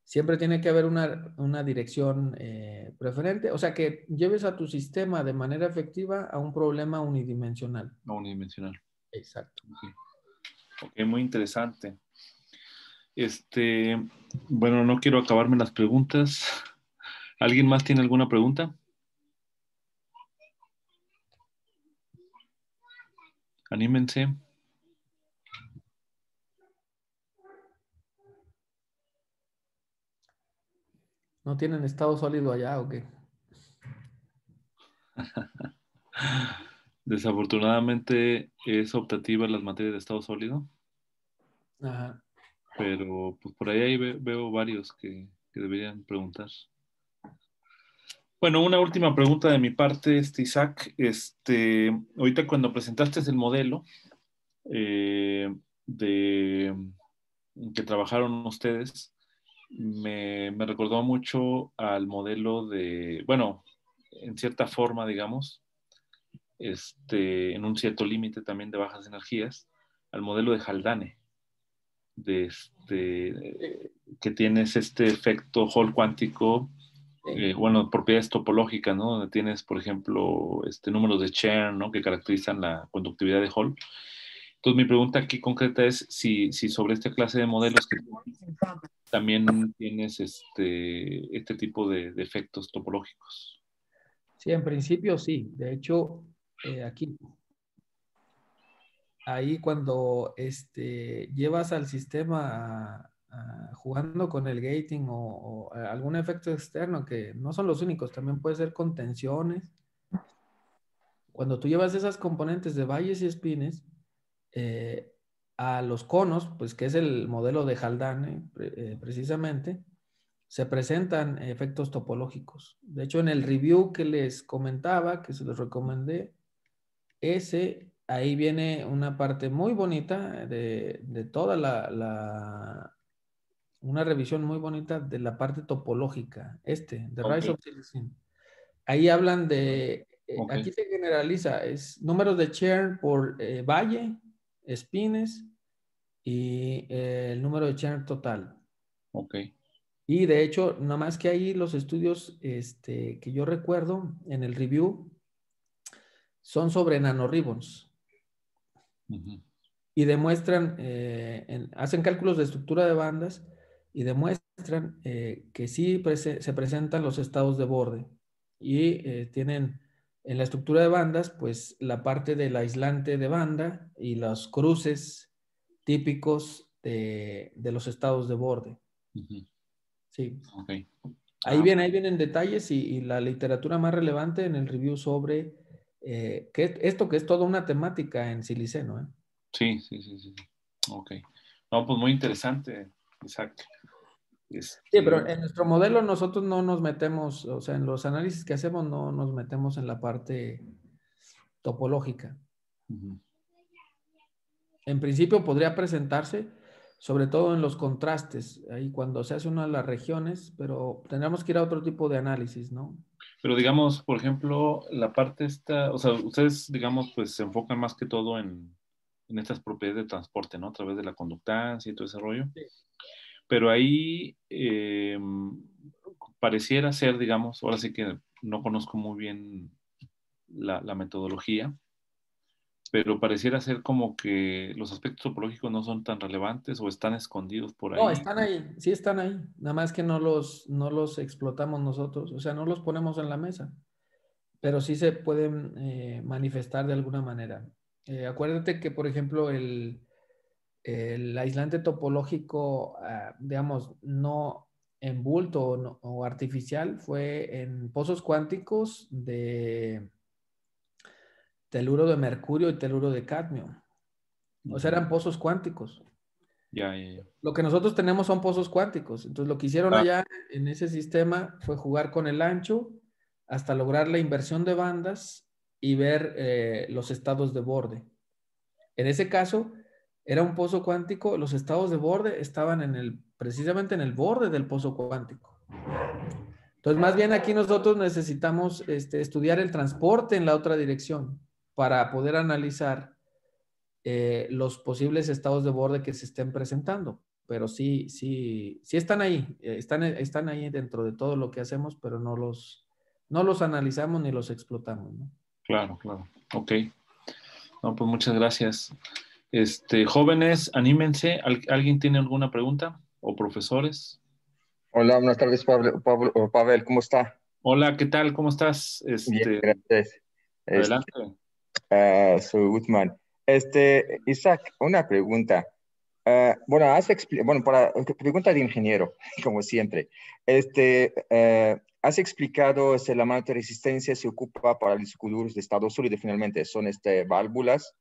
siempre tiene que haber una, dirección eh, preferente, o sea, que lleves a tu sistema de manera efectiva a un problema unidimensional. unidimensional. Exacto. ok, muy interesante. Este, bueno, no quiero acabarme las preguntas. ¿Alguien más tiene alguna pregunta? Anímense. ¿No tienen estado sólido allá o qué? Desafortunadamente es optativa las materias de estado sólido. Ajá. Pero pues, por ahí, veo varios que, deberían preguntar. Bueno, una última pregunta de mi parte, este Isaac. Este, ahorita cuando presentaste el modelo eh, de, que trabajaron ustedes, me, me recordó mucho al modelo de, bueno, en cierta forma, digamos, este, en un cierto límite también de bajas energías, al modelo de Haldane, de este, que tienes este efecto Hall cuántico, eh, bueno, propiedades topológicas, ¿no? Donde tienes, por ejemplo, este, números de Chern, ¿no? Que caracterizan la conductividad de Hall. Entonces, mi pregunta aquí concreta es si, sobre esta clase de modelos que también tienes este, este tipo de, efectos topológicos. Sí, en principio sí. De hecho, eh, aquí, ahí cuando este, llevas al sistema jugando con el gating o, algún efecto externo, que no son los únicos, también puede ser contenciones Cuando tú llevas esas componentes de valles y espines, eh, a los conos, pues que es el modelo de Haldane eh, eh, precisamente, se presentan efectos topológicos. De hecho, en el review que les comentaba, que se les recomendé, ese, ahí viene una parte muy bonita de, toda la, una revisión muy bonita de la parte topológica, este, de Rise of Ahí hablan de, aquí se generaliza, es números de chair por valle, espines y eh, el número de channel total. Ok. Y de hecho, nada más que ahí los estudios este, que yo recuerdo en el review son sobre nanoribbons. Y demuestran, eh, hacen cálculos de estructura de bandas y demuestran eh, que sí se presentan los estados de borde y tienen en la estructura de bandas, pues la parte del aislante de banda y los cruces típicos de, los estados de borde. Sí. Ahí, ah. viene, ahí vienen detalles y, la literatura más relevante en el review sobre eh, esto que es toda una temática en Siliceno. ¿eh? Sí, sí, sí, sí. Ok. No, pues muy interesante, Exacto. Sí, pero este en nuestro modelo nosotros no nos metemos, o sea, en los análisis que hacemos no nos metemos en la parte topológica. En principio podría presentarse, sobre todo en los contrastes, ahí cuando se hace una de las regiones, pero tendríamos que ir a otro tipo de análisis, ¿no? Pero digamos, por ejemplo, la parte esta, o sea, ustedes, digamos, pues se enfocan más que todo en, en estas propiedades de transporte, ¿no? A través de la conductancia y todo ese rollo pero ahí eh, pareciera ser, digamos, ahora sí que no conozco muy bien la, metodología, pero pareciera ser como que los aspectos topológicos no son tan relevantes o están escondidos por ahí. No, están ahí, sí están ahí, nada más que no los, los explotamos nosotros, o sea, no los ponemos en la mesa, pero sí se pueden eh, manifestar de alguna manera. Eh, acuérdate que, por ejemplo, el, el aislante topológico, ah, digamos, no en bulto o, artificial, fue en pozos cuánticos de teluro de mercurio y teluro de cadmio. O sea, eran pozos cuánticos. Ya, Lo que nosotros tenemos son pozos cuánticos. Entonces, lo que hicieron ah. allá en ese sistema fue jugar con el ancho hasta lograr la inversión de bandas y ver eh, los estados de borde. En ese caso, era un pozo cuántico, los estados de borde estaban en el, precisamente en el borde del pozo cuántico. Entonces, más bien aquí nosotros necesitamos este, estudiar el transporte en la otra dirección para poder analizar eh, los posibles estados de borde que se estén presentando. Pero sí, sí, sí están ahí, eh, están, están ahí dentro de todo lo que hacemos, pero no los, no los analizamos ni los explotamos. Claro, claro. Ok. No, pues muchas gracias. Este, jóvenes, anímense. ¿Alguien tiene alguna pregunta? ¿O profesores? Hola, buenas tardes, Pablo, Pavel, ¿cómo está? Hola, ¿qué tal? ¿Cómo estás? Este, gracias. Este, adelante. Ah, soy Guzmán. Este, Isaac, una pregunta. Ah, bueno, has bueno, para pregunta de ingeniero, como siempre. Este, ah, has explicado si este, la mano de resistencia se ocupa para los escudos de estado sólido. Finalmente, son este, válvulas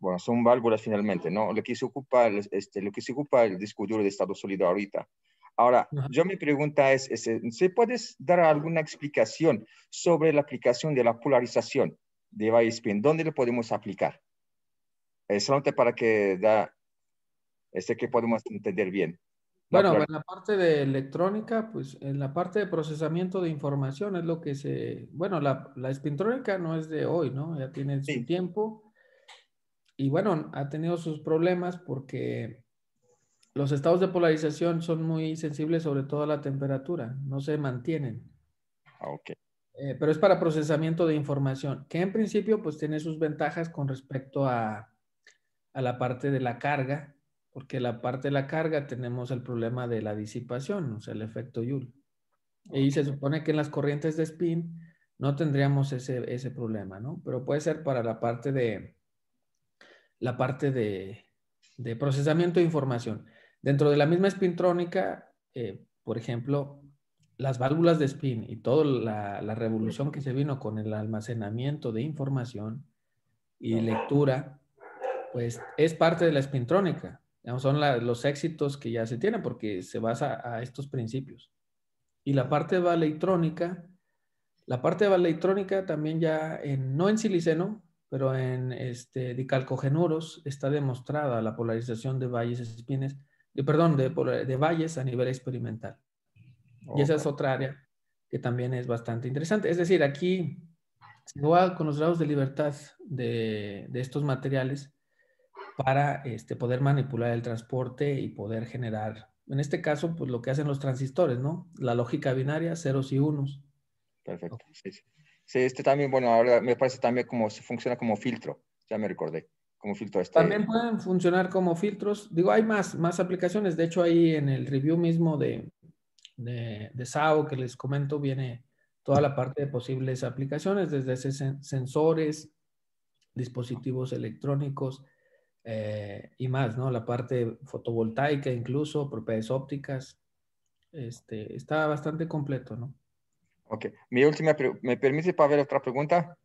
bueno, son válvulas finalmente, ¿no? Lo que se ocupa, este, lo que se ocupa el disco duro de Estado Sólido ahorita. Ahora, yo mi pregunta es, ¿se puedes dar alguna explicación sobre la aplicación de la polarización de Weisspin? ¿Dónde lo podemos aplicar? Es eh, solamente para que da, este que podemos entender bien. bueno, en la parte de electrónica, pues en la parte de procesamiento de información es lo que se, bueno, la, la espintrónica no es de hoy, ¿no? Ya tiene su tiempo y bueno, ha tenido sus problemas porque los estados de polarización son muy sensibles sobre todo a la temperatura, no se mantienen. Ah, ok. Eh, pero es para procesamiento de información, que en principio pues tiene sus ventajas con respecto a, la parte de la carga, porque la parte de la carga tenemos el problema de la disipación, o sea, el efecto Joule. Y se supone que en las corrientes de spin no tendríamos ese, ese problema, ¿no? Pero puede ser para la parte de, la parte de, procesamiento de información. Dentro de la misma espintrónica, eh, por ejemplo, las válvulas de spin y toda la, revolución que se vino con el almacenamiento de información y lectura, pues es parte de la espintrónica. Son los éxitos que ya se tienen porque se basa a estos principios. Y la parte de electrónica, la parte de electrónica también ya, no en siliceno, pero en este, dicalcogenuros está demostrada la polarización de valles espines, de, perdón, de, valles a nivel experimental. Y esa es otra área que también es bastante interesante. Es decir, aquí se va con los grados de libertad de, estos materiales para este, poder manipular el transporte y poder generar, en este caso, pues lo que hacen los transistores, ¿no? La lógica binaria, ceros y unos. Perfecto. sí. Sí, Este también, bueno, ahora me parece también como funciona como filtro, ya me recordé, como filtro. Este. También pueden funcionar como filtros. Digo, hay más, más aplicaciones. De hecho, ahí en el review mismo de, de, de SAO que les comento, viene toda la parte de posibles aplicaciones, desde sensores, dispositivos electrónicos eh, y más, ¿no? La parte fotovoltaica incluso, propiedades ópticas. Este, está bastante completo, ¿no? Ok, mi última, ¿me permite, para ver otra pregunta?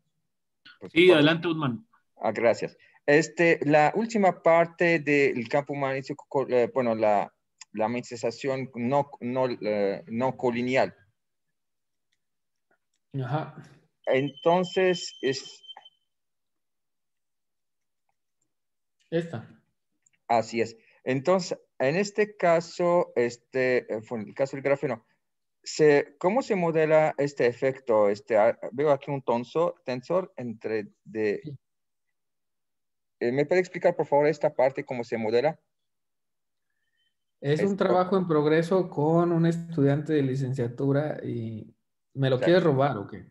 Pues, sí, adelante, Utman. Ah, gracias. Este, la última parte del campo humanístico, eh, bueno, la, la manifestación no, no, eh, no Ajá. Entonces, es... Esta. Así es. Entonces, en este caso, este, en eh, el caso del grafeno, ¿cómo se modela este efecto? Este, ah, veo aquí un tensor, tensor entre eh, ¿Me puede explicar, por favor, esta parte, cómo se modela? Es un trabajo en progreso con un estudiante de licenciatura y... ¿Me lo quiere quieres robar o qué?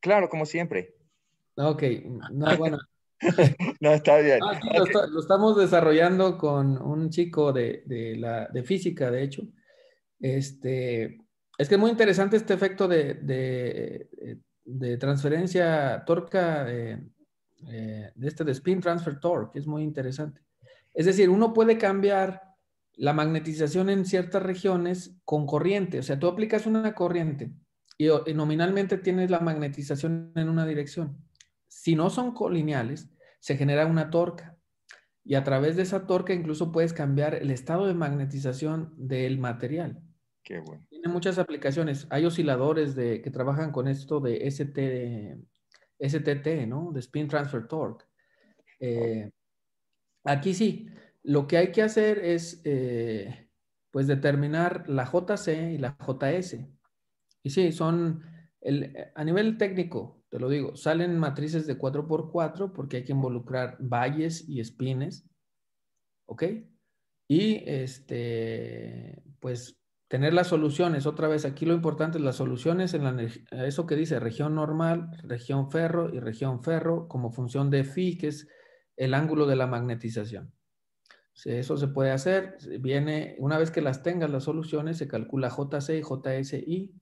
Claro, como siempre. Ah, ok, no, bueno. no, está bien. Ah, lo, estamos desarrollando con un chico de, de física, de hecho. Este, es que es muy interesante este efecto de, eh, transferencia torca, eh, eh, de, este de spin transfer torque, es muy interesante. Es decir, uno puede cambiar la magnetización en ciertas regiones con corriente. O sea, tú aplicas una corriente y, y nominalmente tienes la magnetización en una dirección. Si no son colineales, se genera una torca. Y a través de esa torca incluso puedes cambiar el estado de magnetización del material. Qué bueno muchas aplicaciones. Hay osciladores de, que trabajan con esto de ST, STT, ¿no? De Spin Transfer Torque. Eh, aquí sí, lo que hay que hacer es, eh, pues, determinar la JC y la JS. Y sí, son, el, eh, a nivel técnico, te lo digo, salen matrices de 4x4 porque hay que involucrar valles y espines, ¿ok? Y, este, pues, tener las soluciones, otra vez, aquí lo importante es las soluciones en la, eso que dice región normal, región ferro y región ferro como función de phi, que es el ángulo de la magnetización. Eso se puede hacer, viene, una vez que las tengas las soluciones, se calcula JC y JSI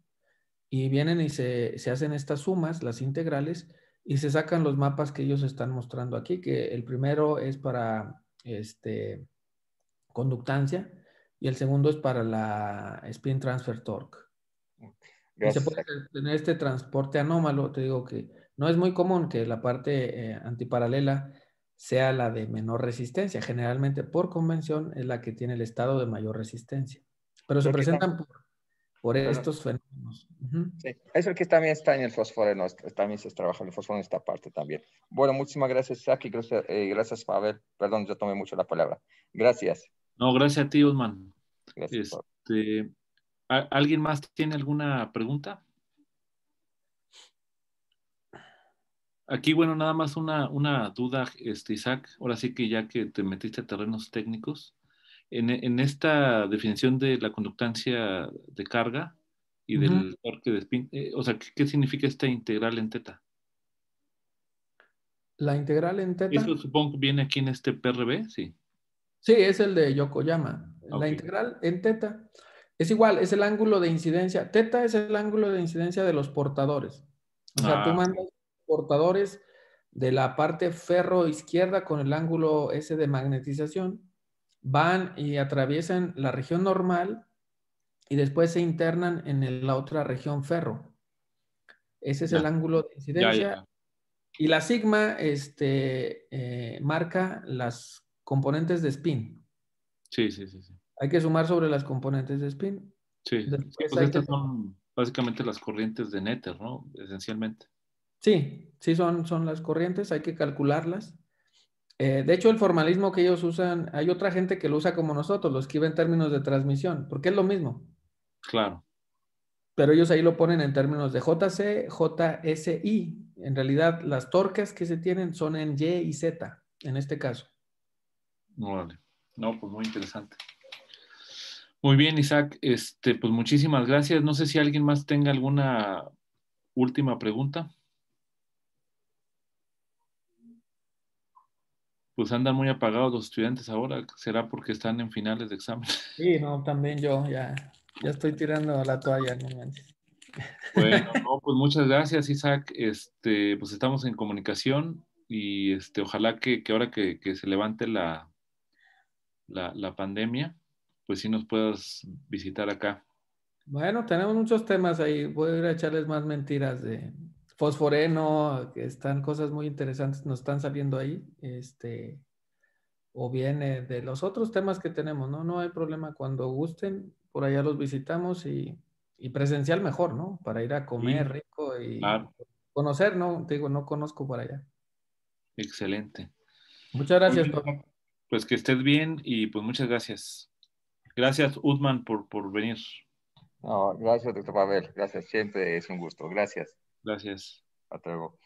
y vienen y se, se hacen estas sumas, las integrales, y se sacan los mapas que ellos están mostrando aquí, que el primero es para este, conductancia, y el segundo es para la Spin Transfer Torque. Y se puede tener este transporte anómalo, te digo que no es muy común que la parte eh, antiparalela sea la de menor resistencia. Generalmente, por convención, es la que tiene el estado de mayor resistencia. Pero se presentan por, por estos fenómenos. Sí, eso que también está en el fósforo, también se trabaja el fósforo en esta parte también. Bueno, muchísimas gracias, Saki, gracias, eh, Pavel. Perdón, yo tomé mucho la palabra. Gracias. No, gracias a ti, Usman. Este, ¿Alguien más tiene alguna pregunta? Aquí, bueno, nada más una, una duda, este, Isaac. Ahora sí que ya que te metiste a terrenos técnicos, en, esta definición de la conductancia de carga y del torque de spin, eh, o sea, ¿qué, ¿qué, significa esta integral en teta? La integral en teta. Eso supongo que viene aquí en este PRB, sí. Sí, es el de Yokoyama. La integral en teta es igual, es el ángulo de incidencia. Teta es el ángulo de incidencia de los portadores. O sea, tú ah. portadores de la parte ferro izquierda con el ángulo s de magnetización, van y atraviesan la región normal y después se internan en la otra región ferro. Ese es el ángulo de incidencia. Y la sigma este, eh, marca las componentes de spin. sí, sí, sí. Hay que sumar sobre las componentes de spin. Sí, estas pues son básicamente las corrientes de Nether, ¿no? Esencialmente. Sí, sí son, son las corrientes, hay que calcularlas. Eh, de hecho, el formalismo que ellos usan, hay otra gente que lo usa como nosotros, lo escribe en términos de transmisión, porque es lo mismo. Claro. Pero ellos ahí lo ponen en términos de JC, JSI. En realidad, las torques que se tienen son en Y y Z, en este caso. Vale. No, pues muy interesante. Muy bien, Isaac. Este, pues muchísimas gracias. No sé si alguien más tenga alguna última pregunta. Pues andan muy apagados los estudiantes ahora. ¿Será porque están en finales de examen? Sí, no, también yo ya, ya estoy tirando la toalla. Bueno, pues muchas gracias, Isaac. Este, pues estamos en comunicación y este, ojalá que, ahora que, que, se levante la, la, la pandemia, pues sí nos puedas visitar acá. Bueno, tenemos muchos temas ahí. Voy a ir a echarles más mentiras de fosforeno, que están cosas muy interesantes, nos están saliendo ahí. Este, o viene de los otros temas que tenemos, ¿no? No hay problema cuando gusten, por allá los visitamos y, presencial mejor, ¿no? Para ir a comer rico y conocer, ¿no? digo, no conozco por allá. Excelente. Muchas gracias, Pues que estés bien y pues muchas gracias. Gracias, Utman, por, venir. No, gracias, doctor Pavel. Gracias, siempre es un gusto. Gracias. Gracias. Hasta luego.